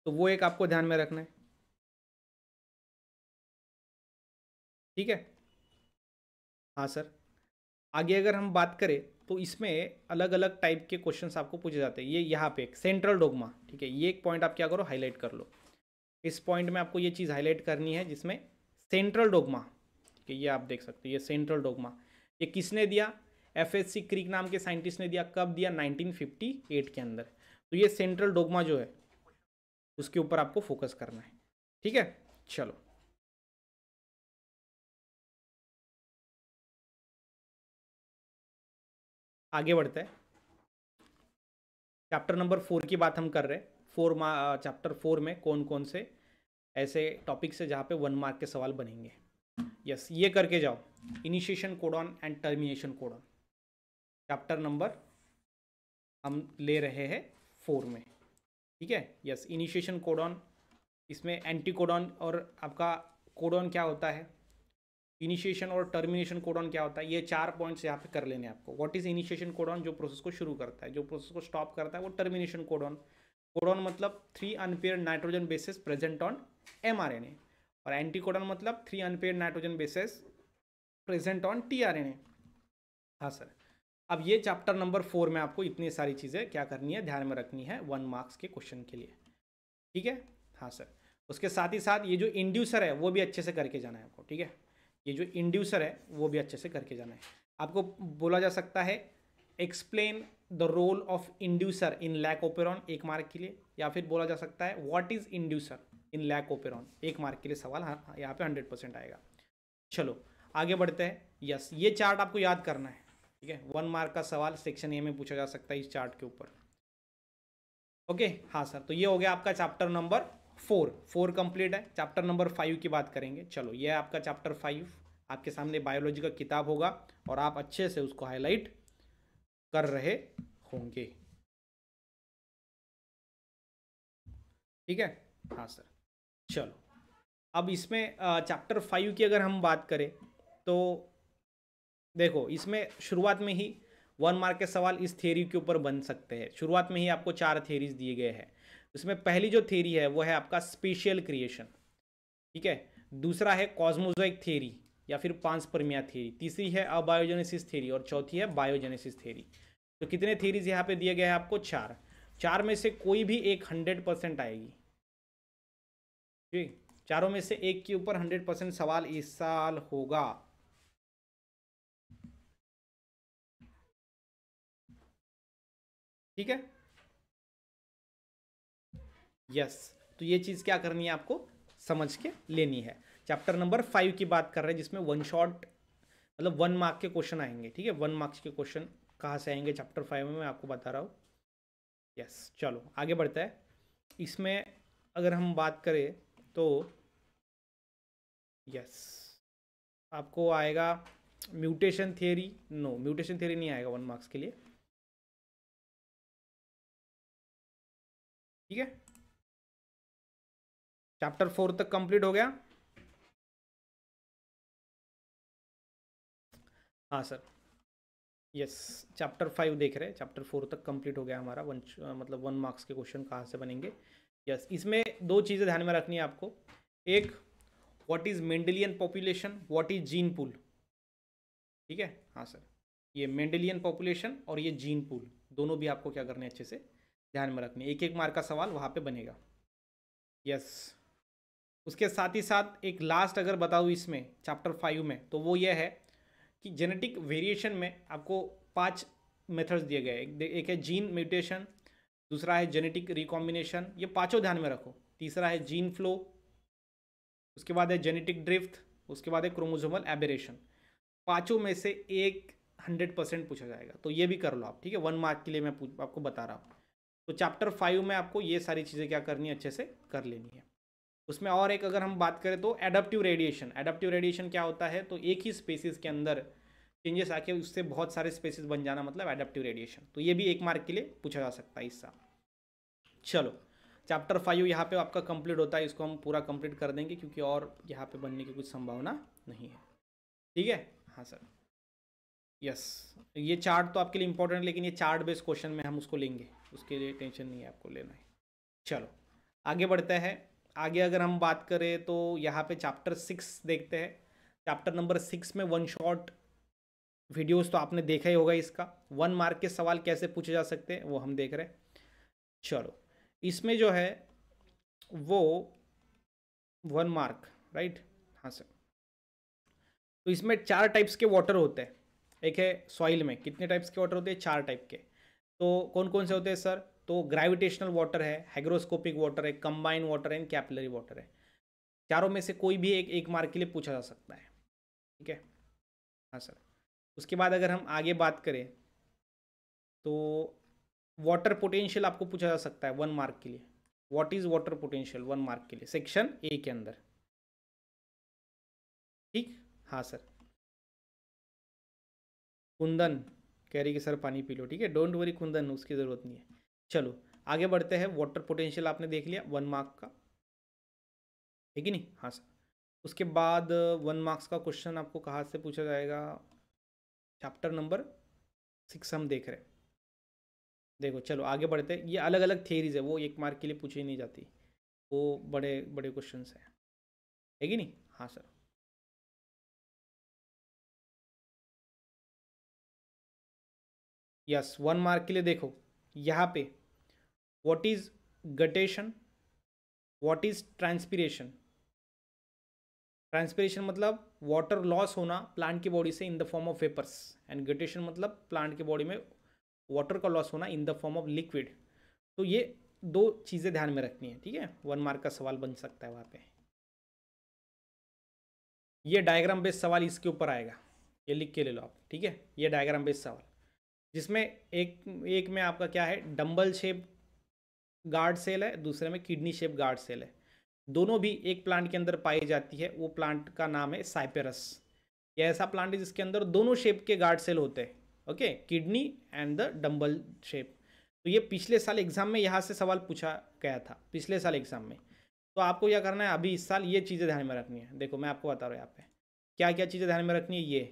तो वो एक आपको ध्यान में रखना है ठीक है हाँ सर आगे अगर हम बात करें तो इसमें अलग अलग टाइप के क्वेश्चंस आपको पूछे जाते हैं ये यहाँ पे एक सेंट्रल डोगमा ठीक है ये एक पॉइंट आप क्या करो हाईलाइट कर लो इस पॉइंट में आपको ये चीज़ हाईलाइट करनी है जिसमें सेंट्रल डोगमा ठीक है ये आप देख सकते हैं ये सेंट्रल डोगमा ये किसने दिया एफ एस सी क्रिक नाम के साइंटिस्ट ने दिया कब दिया 1958 के अंदर तो ये सेंट्रल डोगमा जो है उसके ऊपर आपको फोकस करना है ठीक है चलो आगे बढ़ते हैं चैप्टर नंबर फोर की बात हम कर रहे हैं फोर मा चैप्टर फोर में कौन कौन से ऐसे टॉपिक्स है जहाँ पे वन मार्क के सवाल बनेंगे यस yes, ये करके जाओ initiation codon and termination codon chapter number हम ले रहे हैं फोर में ठीक है यस इनिशिएशन कोडॉन इसमें एंटी कोडॉन और आपका कोडॉन क्या होता है इनिशिएशन और टर्मिनेशन कोडॉन क्या होता है ये चार पॉइंट्स यहाँ पे कर लेने आपको व्हाट इज इनिशिएशन कोडॉन जो प्रोसेस को शुरू करता है जो प्रोसेस को स्टॉप करता है वो टर्मिनेशन कोडॉन कोडन मतलब three unpair nitrogen bases present on mRNA और एंटीकोडॉन मतलब three unpair nitrogen bases present on tRNA हाँ सर अब ये चैप्टर नंबर फोर में आपको इतनी सारी चीज़ें क्या करनी है ध्यान में रखनी है वन मार्क्स के क्वेश्चन के लिए ठीक है हाँ सर उसके साथ ही साथ ये जो इंड्यूसर है वो भी अच्छे से करके जाना है आपको ठीक है ये जो इंड्यूसर है वो भी अच्छे से करके जाना है आपको बोला जा सकता है explain the role of inducer in lac operon एक मार्क के लिए या फिर बोला जा सकता है what is inducer in lac operon एक मार्क के लिए सवाल हाँ, हाँ, यहाँ पे हंड्रेड परसेंट आएगा चलो आगे बढ़ते हैं यस ये चार्ट आपको याद करना है ठीक है वन मार्क का सवाल सेक्शन ए में पूछा जा सकता है इस चार्ट के ऊपर ओके हाँ सर तो ये हो गया आपका chapter number four four complete है चैप्टर नंबर फाइव की बात करेंगे चलो ये आपका चैप्टर फाइव आपके सामने बायोलॉजी का किताब होगा और आप अच्छे से उसको हाईलाइट कर रहे होंगे ठीक है हाँ सर चलो अब इसमें चैप्टर फाइव की अगर हम बात करें तो देखो इसमें शुरुआत में ही वन मार्क के सवाल इस थेरी के ऊपर बन सकते हैं शुरुआत में ही आपको चार थेरीज दिए गए हैं इसमें पहली जो थेरी है वो है आपका स्पेशियल क्रिएशन ठीक है दूसरा है कॉस्मोजोइक थेरी या फिर परमिया थ्योरी तीसरी है अबायोजेनेसिस थ्योरी और चौथी है बायोजेनेसिस थ्योरी तो कितने थ्योरीज यहाँ पे दिए गए हैं आपको चार चार में से कोई भी एक हंड्रेड परसेंट आएगी ठीक चारों में से एक के ऊपर हंड्रेड परसेंट सवाल इस साल होगा ठीक है यस तो ये चीज़ क्या करनी है आपको समझ के लेनी है चैप्टर नंबर फाइव की बात कर रहे हैं जिसमें वन शॉट मतलब वन मार्क के क्वेश्चन आएंगे ठीक है वन मार्क्स के क्वेश्चन कहाँ से आएंगे चैप्टर फाइव में मैं आपको बता रहा हूँ यस चलो आगे बढ़ता है इसमें अगर हम बात करें तो यस आपको आएगा mutation theory no mutation theory नहीं आएगा वन मार्क्स के लिए ठीक है चैप्टर फोर तक कंप्लीट हो गया हाँ सर यस चैप्टर फाइव देख रहे हैं चैप्टर फोर तक कंप्लीट हो गया हमारा वन मतलब वन मार्क्स के क्वेश्चन कहाँ से बनेंगे यस yes, इसमें दो चीज़ें ध्यान में रखनी है आपको एक what is Mendelian population what is gene pool ठीक है हाँ सर ये मेंडेलियन पॉपुलेशन और ये जीन पुल दोनों भी आपको क्या करने अच्छे से ध्यान में रखने एक एक मार्क का सवाल वहाँ पर बनेगा यस उसके साथ ही साथ एक लास्ट अगर बताऊँ इसमें चैप्टर फाइव में तो वो ये है कि जेनेटिक वेरिएशन में आपको पांच मेथड्स दिए गए एक है जीन म्यूटेशन दूसरा है जेनेटिक रिकॉम्बिनेशन ये पांचों ध्यान में रखो तीसरा है जीन फ्लो उसके बाद है जेनेटिक ड्रिफ्ट उसके बाद है क्रोमोजोमल एबेरेशन पांचों में से एक हंड्रेड परसेंट पूछा जाएगा तो ये भी कर लो आप ठीक है वन मार्क के लिए मैं आपको बता रहा हूँ तो चैप्टर फाइव में आपको ये सारी चीज़ें क्या करनी है अच्छे से कर लेनी है उसमें और एक अगर हम बात करें तो एडप्टिव रेडिएशन एडप्टिव रेडिएशन क्या होता है तो एक ही स्पेसिस के अंदर चेंजेस आके उससे बहुत सारे स्पेसिस बन जाना मतलब एडप्टिव रेडिएशन तो ये भी एक मार्क के लिए पूछा जा सकता है इसका चलो चैप्टर फाइव यहाँ पे आपका कंप्लीट होता है इसको हम पूरा कंप्लीट कर देंगे क्योंकि और यहाँ पे बनने की कुछ संभावना नहीं है ठीक है हाँ सर यस ये चार्ट तो आपके लिए इंपॉर्टेंट है लेकिन ये चार्ट बेस्ड क्वेश्चन में हम उसको लेंगे उसके लिए टेंशन नहीं है आपको लेना है चलो आगे बढ़ते हैं आगे अगर हम बात करें तो यहाँ पे चैप्टर सिक्स देखते हैं चैप्टर नंबर सिक्स में वन शॉट वीडियोस तो आपने देखा ही होगा इसका वन मार्क के सवाल कैसे पूछे जा सकते हैं वो हम देख रहे हैं चलो इसमें जो है वो वन मार्क राइट हाँ सर तो इसमें चार टाइप्स के वाटर होते हैं एक है सॉइल में कितने टाइप्स के वाटर होते हैं चार टाइप के तो कौन कौन से होते हैं सर तो ग्रेविटेशनल वाटर है हाइग्रोस्कोपिक वाटर है कंबाइंड वाटर है कैपिलरी वाटर है चारों में से कोई भी एक एक मार्क के लिए पूछा जा सकता है ठीक है हाँ सर उसके बाद अगर हम आगे बात करें तो वाटर पोटेंशियल आपको पूछा जा सकता है वन मार्क के लिए what is water potential one mark के लिए सेक्शन ए के अंदर ठीक हाँ सर कुंदन कह रही कि सर पानी पी लो ठीक है डोंट वरी कुंदन उसकी ज़रूरत नहीं है चलो आगे बढ़ते हैं वाटर पोटेंशियल आपने देख लिया वन मार्क का ठीक है नहीं हाँ सर उसके बाद वन मार्क्स का क्वेश्चन आपको कहाँ से पूछा जाएगा चैप्टर नंबर सिक्स हम देख रहे हैं देखो चलो आगे बढ़ते हैं ये अलग अलग थेरीज है वो एक मार्क के लिए पूछी नहीं जाती वो बड़े बड़े क्वेश्चन हैं है कि नहीं हाँ सर यस वन मार्क के लिए देखो यहाँ पे what is guttation what is transpiration transpiration मतलब वाटर लॉस होना प्लांट की बॉडी से in the form of vapours and guttation मतलब प्लांट के बॉडी में वाटर का लॉस होना in the form of liquid तो ये दो चीज़ें ध्यान में रखनी है ठीक है वन मार्क का सवाल बन सकता है वहाँ पे ये डायग्राम बेस्ड सवाल इसके ऊपर आएगा ये लिख के ले लो आप ठीक है ये डायग्राम बेस्ड सवाल जिसमें एक एक में आपका क्या है डम्बल शेप गार्ड सेल है दूसरे में किडनी शेप गार्ड सेल है दोनों भी एक प्लांट के अंदर पाई जाती है वो प्लांट का नाम है साइपेरस ये ऐसा प्लांट है जिसके अंदर दोनों शेप के गार्ड सेल होते हैं okay kidney and the dumbbell shape तो ये पिछले साल एग्जाम में यहाँ से सवाल पूछा गया था पिछले साल एग्जाम में तो आपको यह करना है अभी इस साल ये चीज़ें ध्यान में रखनी है देखो मैं आपको बता रहा हूँ यहाँ पे क्या क्या चीज़ें ध्यान में रखनी है ये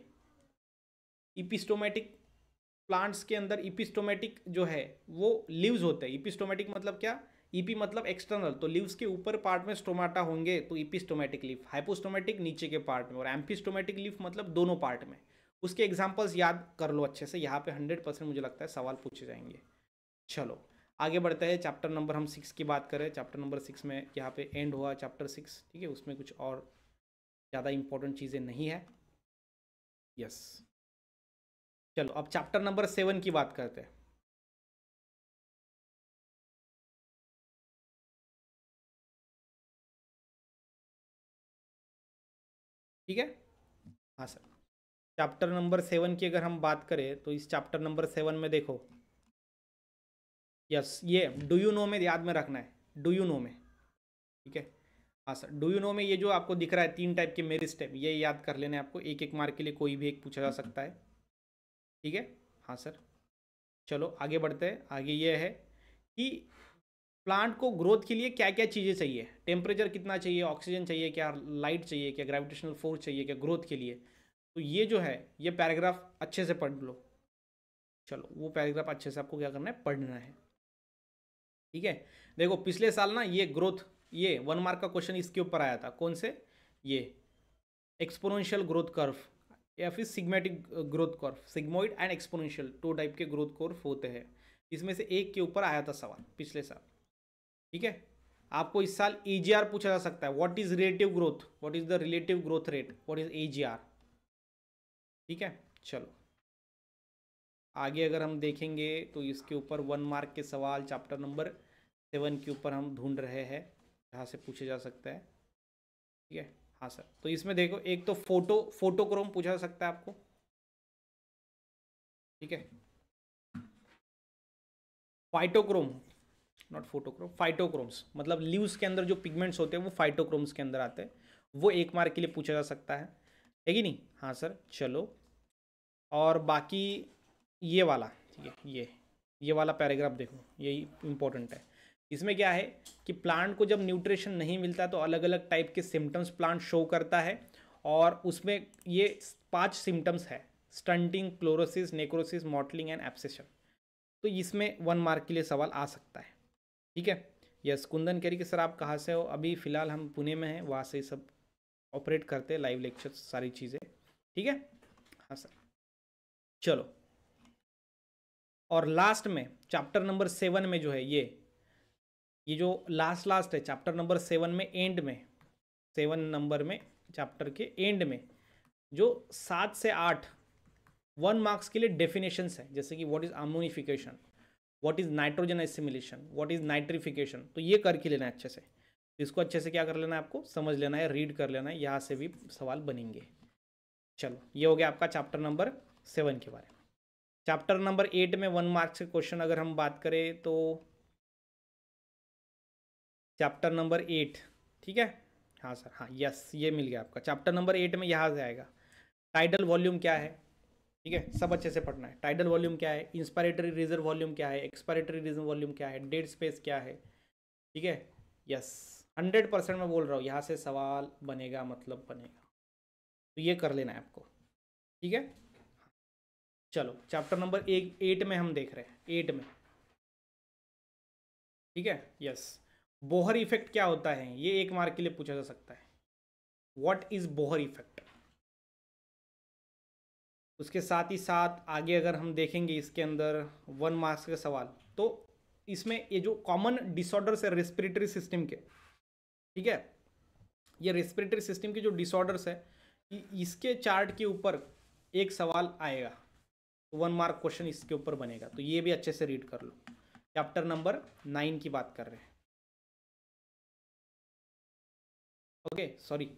इपिस्टोमेटिक प्लांट्स के अंदर इपिस्टोमेटिक जो है वो लिव्स होते हैं इपिस्टोमेटिक मतलब क्या ईपी e मतलब एक्सटर्नल तो लिव्स के ऊपर पार्ट में स्टोमाटा होंगे तो इपिस्टोमेटिक लिफ हाइपोस्टोमेटिक नीचे के पार्ट में और एम्पिस्टोमेटिक लिफ मतलब दोनों पार्ट में उसके एग्जाम्पल्स याद कर लो अच्छे से यहाँ पे हंड्रेड परसेंट मुझे लगता है सवाल पूछे जाएंगे चलो आगे बढ़ते हैं चैप्टर नंबर हम सिक्स की बात करें चैप्टर नंबर सिक्स में यहाँ पे एंड हुआ चैप्टर सिक्स ठीक है उसमें कुछ और ज़्यादा इंपॉर्टेंट चीज़ें नहीं है यस yes. चलो अब चैप्टर नंबर सेवन की बात करते हैं ठीक है हाँ सर चैप्टर नंबर सेवन की अगर हम बात करें तो इस चैप्टर नंबर सेवन में देखो यस ये डू यू नो में याद में रखना है डू यू नो में ठीक है हाँ सर डू यू नो में ये जो आपको दिख रहा है तीन टाइप के मेरी स्टेप ये याद कर लेना है आपको एक एक मार्क के लिए कोई भी एक पूछा जा सकता है ठीक है हाँ सर चलो आगे बढ़ते हैं आगे ये है कि प्लांट को ग्रोथ के लिए क्या क्या चीज़ें चाहिए टेम्परेचर कितना चाहिए ऑक्सीजन चाहिए क्या लाइट चाहिए क्या ग्रेविटेशनल फोर्स चाहिए क्या ग्रोथ के लिए तो ये जो है ये पैराग्राफ अच्छे से पढ़ लो चलो वो पैराग्राफ अच्छे से आपको क्या करना है पढ़ना है ठीक है देखो पिछले साल ना ये ग्रोथ ये वन मार्क का क्वेश्चन इसके ऊपर आया था कौन से ये एक्सपोनशियल ग्रोथ कर्व या फिर sigmatic growth curve sigmoid and exponential two type के ग्रोथ कर्व होते हैं इसमें से एक के ऊपर आया था सवाल पिछले साल ठीक है आपको इस साल ए पूछा जा सकता है what is relative growth what is the relative growth rate what is a ठीक है चलो आगे अगर हम देखेंगे तो इसके ऊपर वन मार्क के सवाल चैप्टर नंबर सेवन के ऊपर हम ढूंढ रहे हैं जहाँ से पूछे जा सकता है ठीक है हाँ सर तो इसमें देखो एक तो फोटो फोटोक्रोम पूछा जा सकता है आपको ठीक है फाइटोक्रोम नॉट फोटोक्रोम फाइटोक्रोम्स मतलब लीव्स के अंदर जो पिगमेंट्स होते हैं वो फाइटोक्रोम्स के अंदर आते हैं वो एक मार्क के लिए पूछा जा सकता है है कि नहीं हाँ सर चलो और बाकी ये वाला ठीक है ये ये वाला पैराग्राफ देखो यही इंपॉर्टेंट है इसमें क्या है कि प्लांट को जब न्यूट्रिशन नहीं मिलता तो अलग अलग टाइप के सिम्टम्स प्लांट शो करता है और उसमें ये पांच सिम्टम्स है stunting chlorosis necrosis mottling and abscission तो इसमें वन मार्क के लिए सवाल आ सकता है ठीक है यस कुंदन कह रही कि सर आप कहाँ से हो अभी फ़िलहाल हम पुणे में हैं वहाँ से सब ऑपरेट करते हैं लाइव लेक्चर सारी चीज़ें ठीक है हाँ सर चलो और लास्ट में चैप्टर नंबर सेवन में जो है ये ये जो लास्ट लास्ट है चैप्टर नंबर सेवन में एंड में सेवन नंबर में चैप्टर के एंड में जो सात से आठ वन मार्क्स के लिए डेफिनेशंस है जैसे कि what is ammonification what is nitrogen assimilation what is nitrification तो ये करके लेना है अच्छे से तो इसको अच्छे से क्या कर लेना है आपको समझ लेना है रीड कर लेना है यहाँ से भी सवाल बनेंगे चलो ये हो गया आपका चैप्टर नंबर सेवन के बारे में चैप्टर नंबर एट में वन मार्क्स के क्वेश्चन अगर हम बात करें तो चैप्टर नंबर एट ठीक है हाँ सर हाँ यस ये मिल गया आपका चैप्टर नंबर एट में यहाँ से आएगा टाइटल वॉल्यूम क्या है ठीक है सब अच्छे से पढ़ना है टाइडल वॉल्यूम क्या है इंस्पायरेटरी रीजन वॉल्यूम क्या है एक्सपायरेटरी रीजन वॉल्यूम क्या है डेड स्पेस क्या है ठीक है यस हंड्रेड परसेंट मैं बोल रहा हूँ यहाँ से सवाल बनेगा मतलब बनेगा तो ये कर लेना है आपको ठीक है चलो चैप्टर नंबर एक एट में हम देख रहे हैं एट में ठीक है यस बोहर इफेक्ट क्या होता है ये एक मार्क के लिए पूछा जा सकता है वॉट इज बोहर इफेक्ट उसके साथ ही साथ आगे अगर हम देखेंगे इसके अंदर वन मार्क्स का सवाल तो इसमें ये जो कॉमन डिसऑर्डर्स है रेस्पिरेटरी सिस्टम के ठीक है ये रेस्पिरेटरी सिस्टम के जो डिसऑर्डर्स है इसके चार्ट के ऊपर एक सवाल आएगा वन मार्क क्वेश्चन इसके ऊपर बनेगा तो ये भी अच्छे से रीड कर लो चैप्टर नंबर नाइन की बात कर रहे हैं ओके सॉरी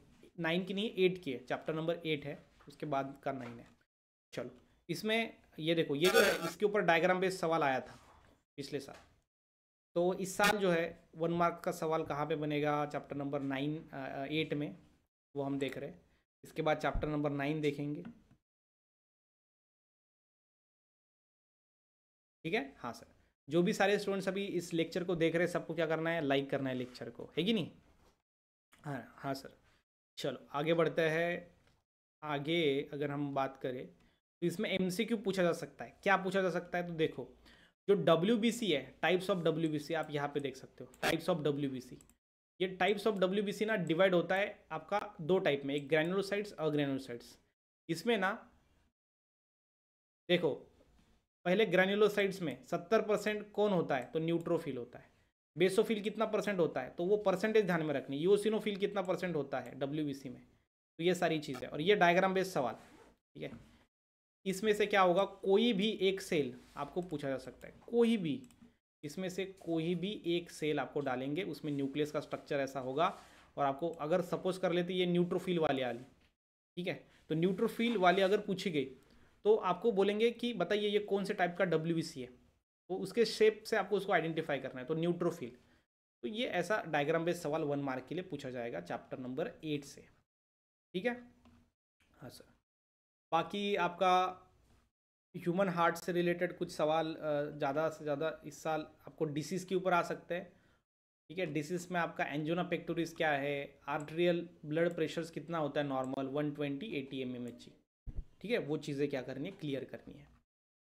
नाइन की नहीं है एट की है चैप्टर नंबर एट है उसके बाद का नाइन है चलो इसमें ये देखो ये जो है इसके ऊपर डायग्राम पे सवाल आया था पिछले साल तो इस साल जो है वन मार्क का सवाल कहाँ पे बनेगा चैप्टर नंबर नाइन एट में वो हम देख रहे हैं इसके बाद चैप्टर नंबर नाइन देखेंगे ठीक है हाँ सर जो भी सारे स्टूडेंट्स अभी इस लेक्चर को देख रहे हैं सबको क्या करना है लाइक करना है लेक्चर को है कि नहीं हाँ हाँ सर चलो आगे बढ़ते हैं आगे अगर हम बात करें तो इसमें एम पूछा जा सकता है क्या पूछा जा सकता है तो देखो जो डब्ल्यू है टाइप्स ऑफ डब्ल्यू आप यहाँ पे देख सकते हो टाइप्स ऑफ डब्ल्यू ये टाइप्स ऑफ डब्ल्यू ना डिवाइड होता है आपका दो टाइप में एक ग्रैनुलोसाइट्स और ग्रैनुलोसाइट्स इसमें ना देखो पहले ग्रैनुलोसाइट्स में सत्तर परसेंट कौन होता है तो न्यूट्रोफिल होता है बेसोफिल कितना परसेंट होता है तो वो परसेंटेज ध्यान में रखनी यूसिनोफिल कितना परसेंट होता है डब्ल्यू में तो ये सारी चीज़ें और ये डायग्राम बेस्ड सवाल ठीक है इसमें से क्या होगा कोई भी एक सेल आपको पूछा जा सकता है कोई भी इसमें से कोई भी एक सेल आपको डालेंगे उसमें न्यूक्लियस का स्ट्रक्चर ऐसा होगा और आपको अगर सपोज कर लेते ये न्यूट्रोफिल वाले वाली ठीक है तो न्यूट्रोफिल वाली अगर पूछी गई तो आपको बोलेंगे कि बताइए ये कौन से टाइप का डब्ल्यू है वो उसके शेप से आपको उसको आइडेंटिफाई करना है तो न्यूट्रोफिल तो ये ऐसा डायग्राम बेस्ड सवाल वन मार्क के लिए पूछा जाएगा चैप्टर नंबर एट से ठीक है हाँ सर बाकी आपका ह्यूमन हार्ट से रिलेटेड कुछ सवाल ज़्यादा से ज़्यादा इस साल आपको डिसीज़ के ऊपर आ सकते हैं ठीक है डिसीज़ में आपका एंजोना पेक्टोरिस क्या है आर्ट्रियल ब्लड प्रेशर्स कितना होता है normal 120 twenty eighty M M H ठीक है वो चीज़ें क्या करनी है क्लियर करनी है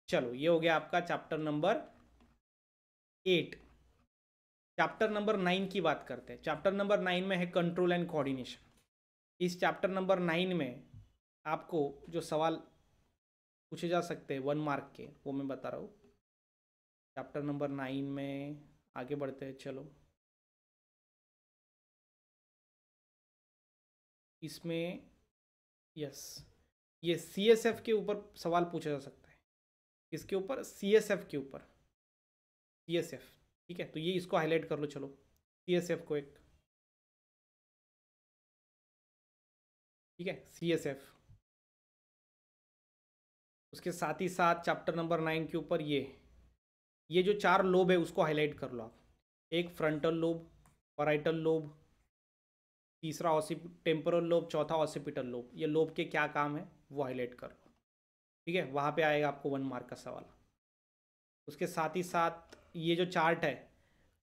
चलो ये हो गया आपका chapter number eight chapter number nine की बात करते हैं चैप्टर नंबर नाइन में है कंट्रोल एंड कोऑर्डिनेशन इस चैप्टर नंबर नाइन में आपको जो सवाल पूछे जा सकते हैं वन मार्क के वो मैं बता रहा हूँ चैप्टर नंबर नाइन में आगे बढ़ते हैं चलो इसमें यस ये सी एस एफ के ऊपर सवाल पूछा जा सकता किसके ऊपर सी के ऊपर सी ठीक है तो ये इसको हाईलाइट कर लो चलो सी को एक ठीक है सी उसके साथ ही साथ चैप्टर नंबर नाइन के ऊपर ये ये जो चार लोब है उसको हाईलाइट कर लो आप एक फ्रंटल लोब पराइटल लोब तीसरा ऑसिप टेम्पोरल लोब चौथा ऑसिपिटल लोब ये लोब के क्या काम है वो हाईलाइट कर लो ठीक है वहाँ पे आएगा आपको वन मार्क का सवाल उसके साथ ही साथ ये जो चार्ट है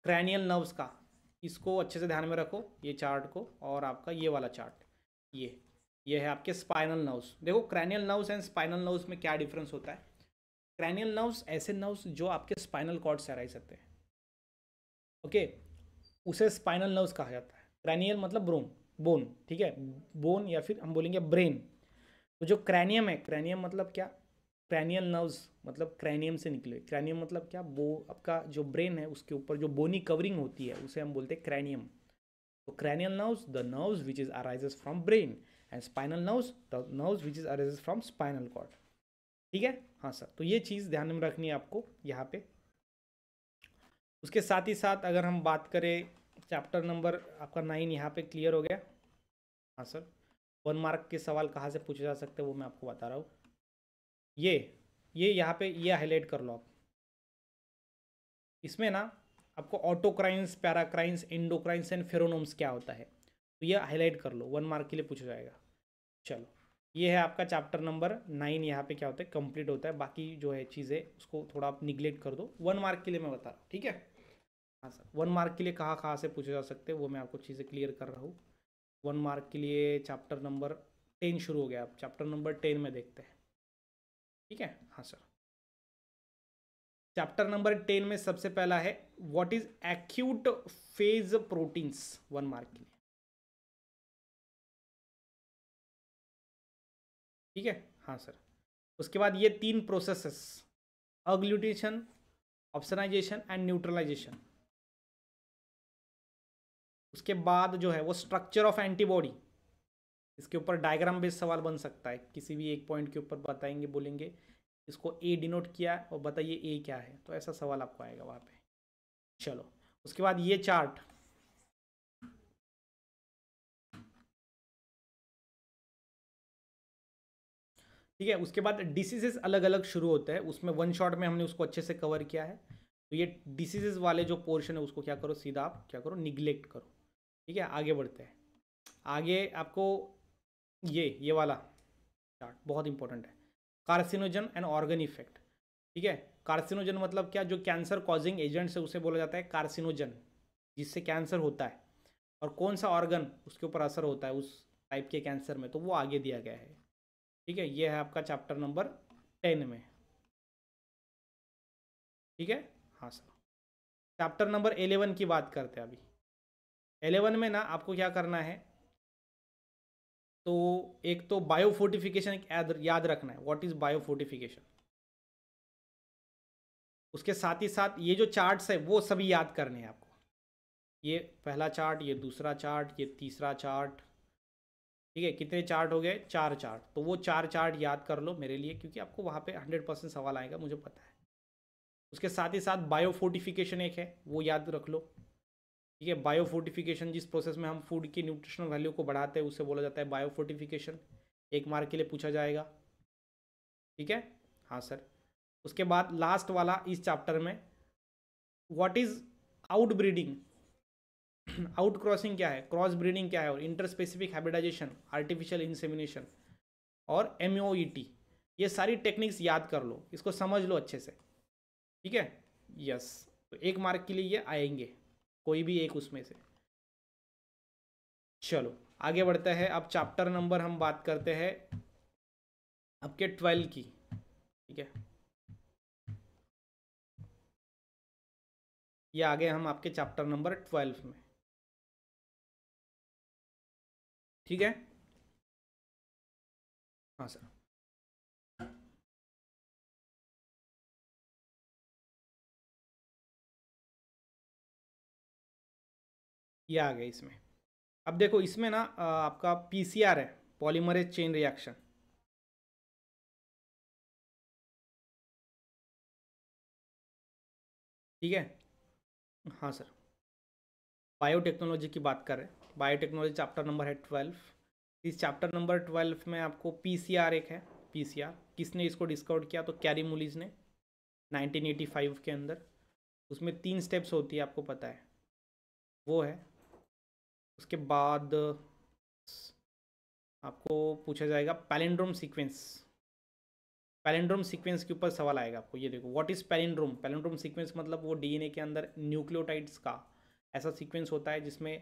क्रैनियल नर्व्स का इसको अच्छे से ध्यान में रखो ये चार्ट को और आपका ये वाला चार्ट ये ये है आपके स्पाइनल नर्व्स देखो cranial nerves and spinal nerves में क्या डिफरेंस होता है क्रैनियल नर्व्स ऐसे नर्व्स जो आपके स्पाइनल कॉर्ड से हरा सकते हैं ओके उसे स्पाइनल नर्व्स कहा जाता है क्रैनियल मतलब ब्रोन बोन ठीक है बोन या फिर हम बोलेंगे ब्रेन तो जो क्रैनियम है क्रैनियम मतलब क्या क्रैनियल नर्व्स मतलब क्रैनियम से निकले क्रैनियम मतलब क्या वो आपका जो ब्रेन है उसके ऊपर जो बोनी कवरिंग होती है उसे हम बोलते हैं क्रैनियम तो cranial nerves the nerves which is arises from brain and spinal nerves the nerves which is arises from spinal cord ठीक है हाँ सर तो ये चीज़ ध्यान में रखनी है आपको यहाँ पे उसके साथ ही साथ अगर हम बात करें चैप्टर नंबर आपका नाइन यहाँ पे क्लियर हो गया हाँ सर वन मार्क के सवाल कहाँ से पूछे जा सकते हैं वो मैं आपको बता रहा हूँ ये ये यहाँ पे ये हाईलाइट कर लो आप इसमें ना आपको ऑटोक्राइंस पैराक्राइंस इंडोक्राइंस एंड फेरोनोम्स क्या होता है तो ये हाईलाइट कर लो वन मार्क के लिए पूछा जाएगा चलो ये है आपका चैप्टर नंबर नाइन यहाँ पे क्या होता है कंप्लीट होता है बाकी जो है चीज़ें उसको थोड़ा आप निग्लेक्ट कर दो वन मार्क के लिए मैं बता रहा हूँ ठीक है हाँ सर वन मार्क के लिए कहाँ कहाँ से पूछे जा सकते हैं वो मैं आपको चीज़ें क्लियर कर रहा हूँ वन मार्क के लिए चैप्टर नंबर टेन शुरू हो गया अब चैप्टर नंबर टेन में देखते हैं ठीक है हाँ सर चैप्टर नंबर टेन में सबसे पहला है what is acute phase proteins one mark के लिए ठीक है हाँ सर उसके बाद ये तीन processes agglutination opsonization and neutralization उसके बाद जो है वो स्ट्रक्चर ऑफ एंटीबॉडी इसके ऊपर डायग्राम बेस्ड सवाल बन सकता है किसी भी एक पॉइंट के ऊपर बताएंगे बोलेंगे इसको ए डिनोट किया और बताइए ए क्या है तो ऐसा सवाल आपको आएगा वहाँ पे चलो उसके बाद ये चार्ट ठीक है उसके बाद डिसीजेस अलग अलग शुरू होते हैं उसमें वन शॉट में हमने उसको अच्छे से कवर किया है तो ये डिसीजेस वाले जो पोर्शन है उसको क्या करो सीधा आप क्या करो निग्लेक्ट करो ठीक है आगे बढ़ते हैं आगे आपको ये ये वाला चार्ट बहुत इंपॉर्टेंट है कार्सिनोजन एंड ऑर्गन इफेक्ट ठीक है कार्सिनोजन मतलब क्या जो कैंसर कॉजिंग एजेंट्स है उसे बोला जाता है कार्सिनोजन जिससे कैंसर होता है और कौन सा ऑर्गन उसके ऊपर असर होता है उस टाइप के कैंसर में तो वो आगे दिया गया है ठीक है ये है आपका चैप्टर नंबर टेन में ठीक है हाँ सर चैप्टर नंबर एलेवन की बात करते हैं अभी एलेवन में ना आपको क्या करना है तो एक तो बायो फोर्टिफिकेशन याद रखना है व्हाट इज़ बायो फोर्टिफिकेशन उसके साथ ही साथ ये जो चार्ट्स है वो सभी याद करने हैं आपको ये पहला चार्ट ये दूसरा चार्ट ये तीसरा चार्ट ठीक है कितने चार्ट हो गए चार चार्ट तो वो चार चार्ट याद कर लो मेरे लिए क्योंकि आपको वहाँ पे हंड्रेड परसेंट सवाल आएगा मुझे पता है उसके साथ ही साथ बायो फोर्टिफिकेशन एक है वो याद रख लो ठीक है बायोफोर्टिफिकेशन जिस प्रोसेस में हम फूड की न्यूट्रिशनल वैल्यू को बढ़ाते हैं उसे बोला जाता है बायोफोर्टिफिकेशन एक मार्क के लिए पूछा जाएगा ठीक है हाँ सर उसके बाद लास्ट वाला इस चैप्टर में what is out breeding out crossing क्या है क्रॉस ब्रीडिंग क्या है और interspecific hybridization artificial insemination और एम e ये सारी टेक्निक्स याद कर लो इसको समझ लो अच्छे से ठीक है यस तो एक मार्क के लिए ये आएंगे कोई भी एक उसमें से चलो आगे बढ़ते हैं अब चैप्टर नंबर हम बात करते हैं आपके ट्वेल्व की ठीक है ये आगे हम आपके चैप्टर नंबर ट्वेल्व में ठीक है हाँ सर ये आ गया इसमें अब देखो इसमें ना आपका पीसीआर है पॉलीमरेज चेन रिएक्शन ठीक है हाँ सर बायोटेक्नोलॉजी की बात कर रहे हैं बायोटेक्नोलॉजी चैप्टर नंबर है ट्वेल्व इस चैप्टर नंबर ट्वेल्व में आपको पीसीआर एक है पीसीआर किसने इसको डिस्कवर किया तो कैरी मुलीज ने 1985 के अंदर उसमें तीन स्टेप्स होती है आपको पता है वो है उसके बाद आपको पूछा जाएगा पैलेंड्रोम सीक्वेंस पैलेंड्रोम सीक्वेंस के ऊपर सवाल आएगा आपको ये देखो what is palindrome palindrome sequence मतलब वो डीएनए के अंदर न्यूक्लियोटाइड्स का ऐसा सीक्वेंस होता है जिसमें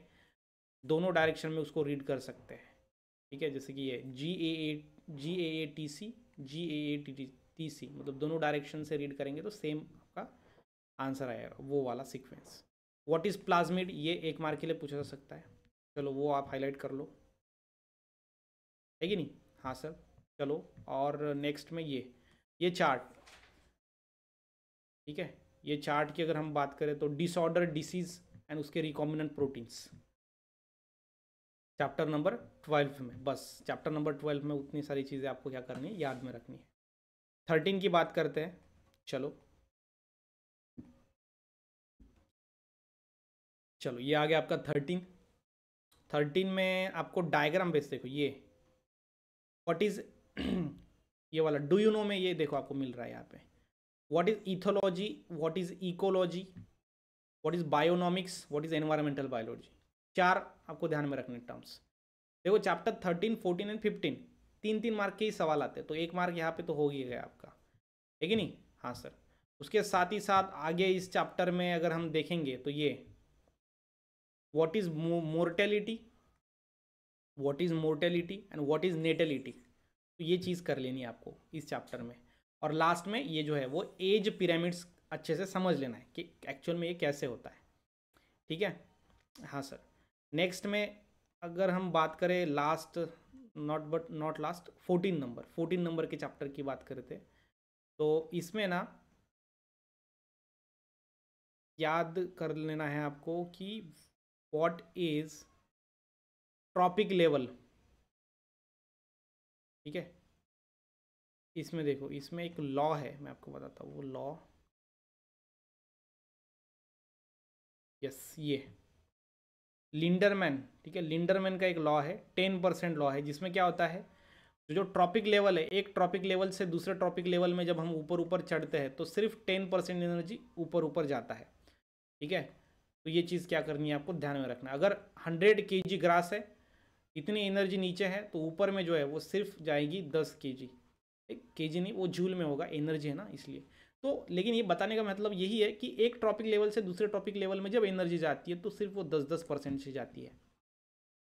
दोनों डायरेक्शन में उसको रीड कर सकते हैं ठीक है जैसे कि ये G A A G A A T C G A A T T C मतलब दोनों डायरेक्शन से रीड करेंगे तो सेम आपका आंसर आएगा वो वाला सीक्वेंस व्हाट इज़ प्लाज्मिड ये एक मार्क के लिए पूछा जा सकता है चलो वो आप हाईलाइट कर लो है कि नहीं हाँ सर चलो और नेक्स्ट में ये ये चार्ट ठीक है ये चार्ट की अगर हम बात करें तो डिसऑर्डर डिसीज एंड उसके recombinant proteins chapter number twelve में बस चैप्टर नंबर ट्वेल्व में उतनी सारी चीज़ें आपको क्या करनी है याद में रखनी है थर्टीन की बात करते हैं चलो चलो ये आ गया आपका थर्टीन थर्टीन में आपको डायग्राम बेस देखो ये वॉट इज [CLEARS THROAT] ये वाला डू यू नो में ये देखो आपको मिल रहा है यहाँ पे what is ethology what is ecology what is bionomics what is environmental biology चार आपको ध्यान में रखने टर्म्स देखो chapter thirteen fourteen and fifteen तीन तीन मार्क के ही सवाल आते हैं तो एक मार्क यहाँ पे तो हो ही गया आपका है कि नहीं हाँ सर उसके साथ ही साथ आगे इस चैप्टर में अगर हम देखेंगे तो ये what is mo- mortality what is mortality and what is natality तो ये चीज़ कर लेनी है आपको इस चैप्टर में और लास्ट में ये जो है वो एज पिरामिड्स अच्छे से समझ लेना है कि एक्चुअल में ये कैसे होता है ठीक है हाँ सर नेक्स्ट में अगर हम बात करें last not but not last fourteen number fourteen number के चैप्टर की बात करते तो इसमें ना याद कर लेना है आपको कि what is ट्रॉपिक लेवल ठीक है इसमें देखो इसमें एक लॉ है मैं आपको बताता हूँ वो लॉ यस ये लिंडरमैन ठीक है लिंडरमैन का एक लॉ है टेन परसेंट लॉ है जिसमें क्या होता है तो जो ट्रॉपिक लेवल है एक ट्रॉपिक लेवल से दूसरे ट्रॉपिक लेवल में जब हम ऊपर ऊपर चढ़ते हैं तो सिर्फ टेन परसेंट एनर्जी ऊपर ऊपर जाता है ठीक है तो ये चीज़ क्या करनी है आपको ध्यान में रखना अगर हंड्रेड के जी ग्रास है इतनी एनर्जी नीचे है तो ऊपर में जो है वो सिर्फ जाएगी दस के जी एक के जी नहीं वो झूल में होगा एनर्जी है ना इसलिए तो लेकिन ये बताने का मतलब यही है कि एक टॉपिक लेवल से दूसरे टॉपिक लेवल में जब एनर्जी जाती है तो सिर्फ वो दस दस परसेंट से जाती है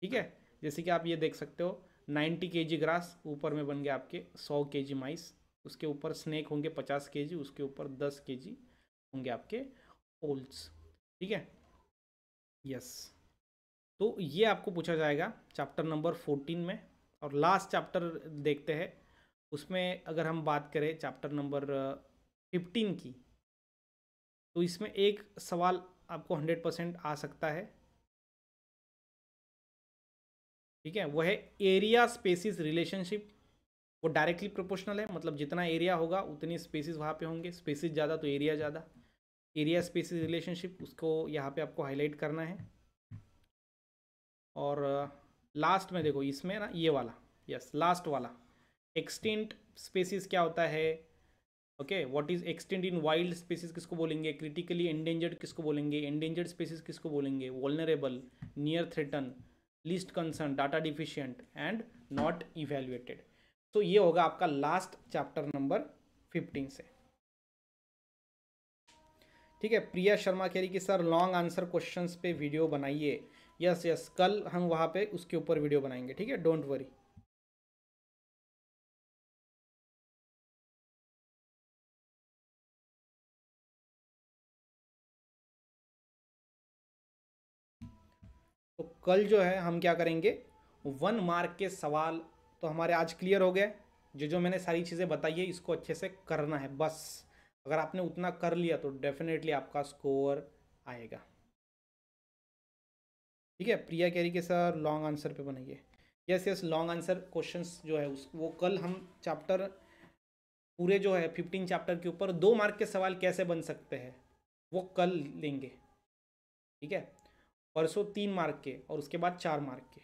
ठीक है जैसे कि आप ये देख सकते हो नाइन्टी के जी ग्रास ऊपर में बन गया आपके सौ के जी माइस उसके ऊपर स्नैक होंगे पचास के जी उसके ऊपर दस के जी होंगे आपके ओल्स ठीक है यस तो ये आपको पूछा जाएगा चैप्टर नंबर फोर्टीन में और लास्ट चैप्टर देखते हैं उसमें अगर हम बात करें चैप्टर नंबर फिफ्टीन की तो इसमें एक सवाल आपको हंड्रेड परसेंट आ सकता है ठीक है वह है एरिया स्पेसिस रिलेशनशिप वो डायरेक्टली प्रोपोर्शनल है मतलब जितना एरिया होगा उतनी स्पेसिस वहाँ पे होंगे स्पेसिस ज़्यादा तो एरिया ज़्यादा एरिया स्पेसिस रिलेशनशिप उसको यहाँ पे आपको हाईलाइट करना है और लास्ट uh, में देखो इसमें ना ये वाला यस लास्ट वाला एक्सटेंट स्पेसिस क्या होता है okay what is extinct in wild species किसको बोलेंगे क्रिटिकली एंडेंजर्ड किसको बोलेंगे एंडेंजर्ड स्पेसिस किसको बोलेंगे vulnerable near threatened least concern data deficient and not evaluated तो ये होगा आपका लास्ट चैप्टर नंबर फिफ्टीन से ठीक है प्रिया शर्मा कह रही कि सर लॉन्ग आंसर क्वेश्चन पे वीडियो बनाइए यस यस कल हम वहाँ पे उसके ऊपर वीडियो बनाएंगे ठीक है डोंट वरी तो कल जो है हम क्या करेंगे वन मार्क के सवाल तो हमारे आज क्लियर हो गए जो जो मैंने सारी चीज़ें बताई है इसको अच्छे से करना है बस अगर आपने उतना कर लिया तो डेफिनेटली आपका स्कोर आएगा ठीक है प्रिया कह रही के सर लॉन्ग आंसर पे बनाइए yes yes long answer questions जो है उस वो कल हम चैप्टर पूरे जो है फिफ्टीन चैप्टर के ऊपर दो मार्क के सवाल कैसे बन सकते हैं वो कल लेंगे ठीक है परसों तीन मार्क के और उसके बाद चार मार्क के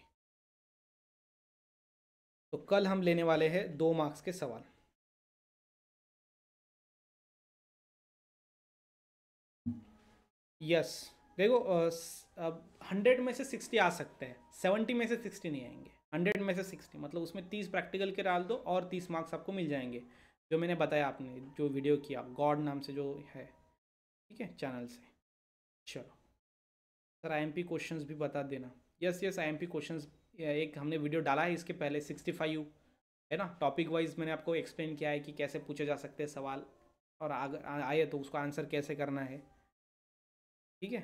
तो कल हम लेने वाले हैं दो मार्क्स के सवाल यस देखो हंड्रेड में से सिक्सटी आ सकते हैं सेवेंटी में से सिक्सटी नहीं आएंगे हंड्रेड में से सिक्सटी मतलब उसमें तीस प्रैक्टिकल के डाल दो और तीस मार्क्स आपको मिल जाएंगे जो मैंने बताया आपने जो वीडियो किया गॉड नाम से जो है ठीक है चैनल से चलो सर आईएमपी क्वेश्चंस भी बता देना यस यस आईएमपी क्वेश्चंस एक हमने वीडियो डाला है इसके पहले सिक्सटी फाइव है ना टॉपिक वाइज मैंने आपको एक्सप्लेन किया है कि कैसे पूछे जा सकते हैं सवाल और अगर आए तो उसको आंसर कैसे करना है ठीक है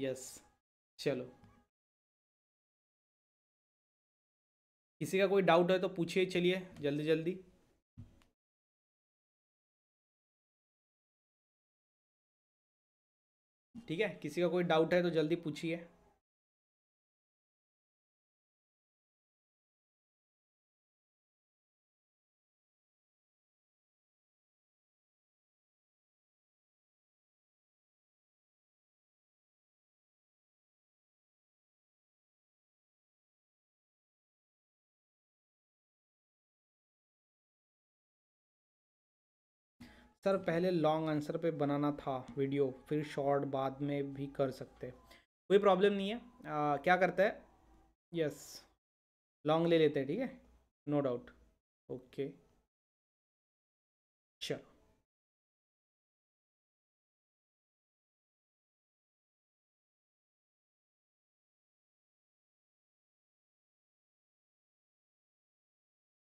यस चलो किसी का कोई डाउट है तो पूछिए चलिए जल्दी जल्दी ठीक है किसी का कोई डाउट है तो जल्दी पूछिए सर पहले लॉन्ग आंसर पे बनाना था वीडियो फिर शॉर्ट बाद में भी कर सकते कोई प्रॉब्लम नहीं है आ, क्या करता है यस लॉन्ग ले लेते हैं ठीक है नो डाउट ओके चलो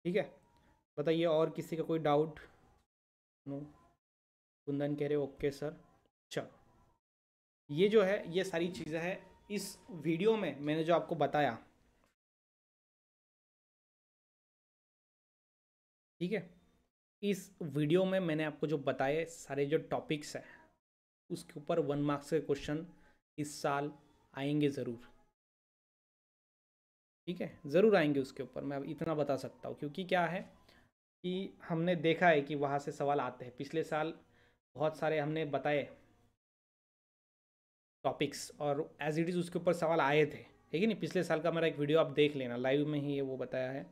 ठीक है बताइए और किसी का कोई डाउट नो कुंदन कह रहे ओके सर चलो अच्छा। ये जो है ये सारी चीज़ें हैं इस वीडियो में मैंने जो आपको बताया ठीक है इस वीडियो में मैंने आपको जो बताए सारे जो टॉपिक्स हैं उसके ऊपर वन मार्क्स के क्वेश्चन इस साल आएंगे ज़रूर ठीक है ज़रूर आएंगे उसके ऊपर मैं अब इतना बता सकता हूँ क्योंकि क्या है कि हमने देखा है कि वहाँ से सवाल आते हैं पिछले साल बहुत सारे हमने बताए टॉपिक्स और एज इट इज़ उसके ऊपर सवाल आए थे ठीक है नहीं पिछले साल का मेरा एक वीडियो आप देख लेना लाइव में ही ये वो बताया है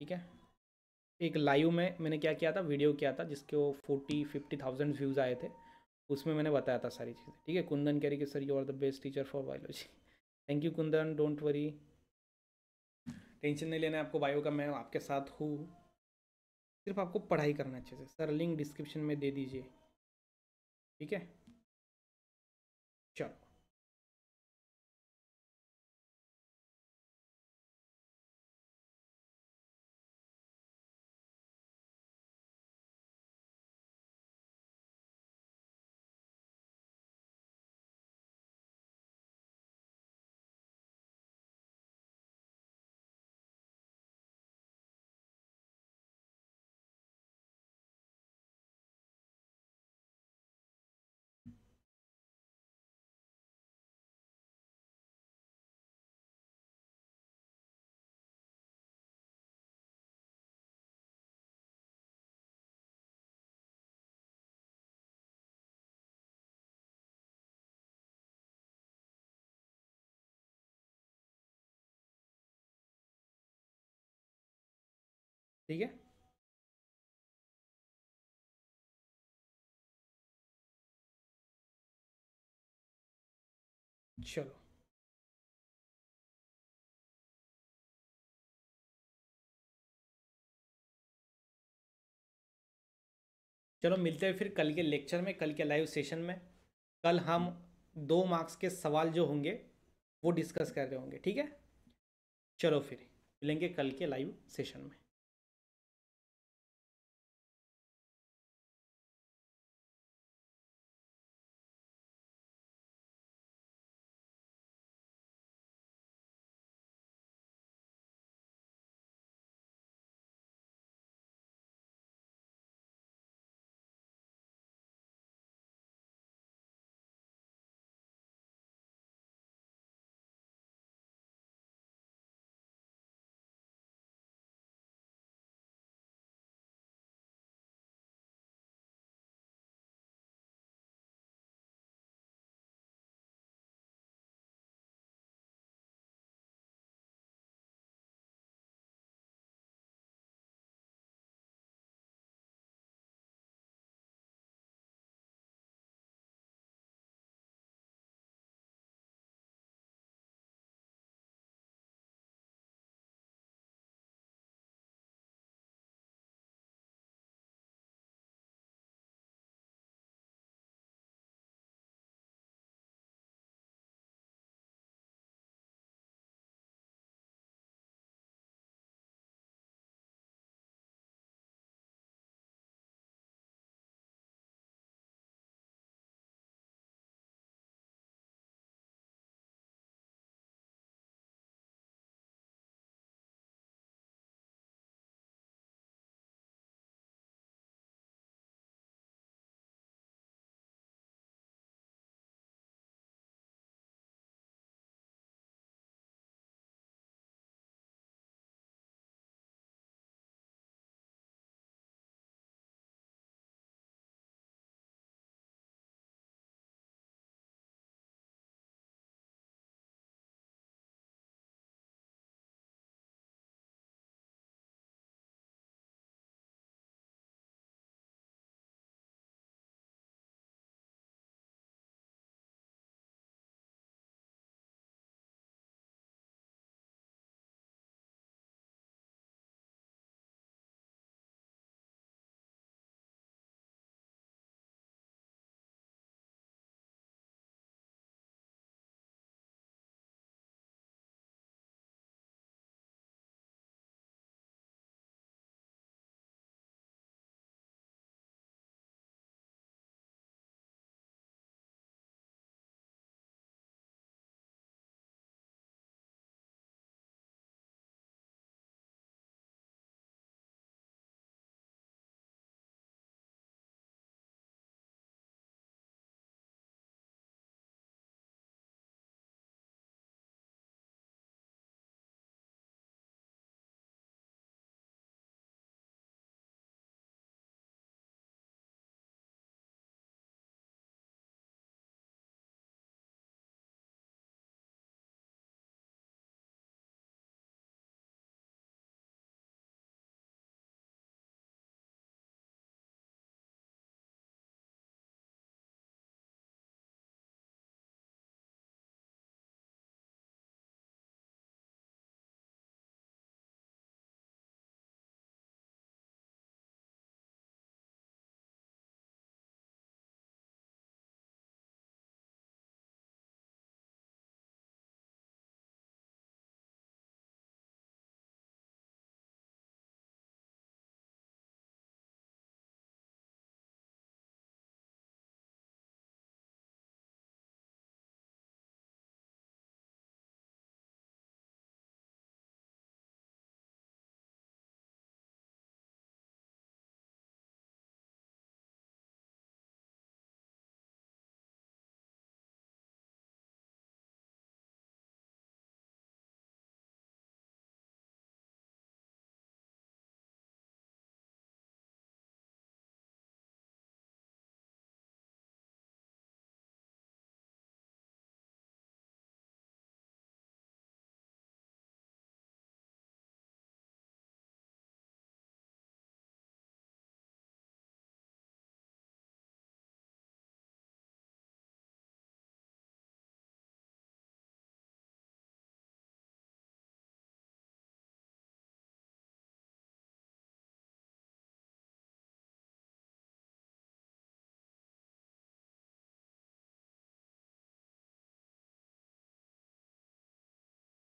ठीक है एक लाइव में मैंने क्या किया था वीडियो किया था जिसके वो फोर्टी फिफ्टी थाउजेंड व्यूज़ आए थे उसमें मैंने बताया था सारी चीज़ें ठीक है कुंदन कह रही कि sir you are the best teacher for biology thank you Kundan don't worry tension नहीं लेना है आपको बायो का मैं आपके साथ हूँ सिर्फ आपको पढ़ाई करना अच्छे से सर लिंक डिस्क्रिप्शन में दे दीजिए ठीक है चलो ठीक है चलो चलो मिलते हैं फिर कल के लेक्चर में कल के लाइव सेशन में कल हम दो मार्क्स के सवाल जो होंगे वो डिस्कस कर रहे होंगे ठीक है चलो फिर मिलेंगे कल के लाइव सेशन में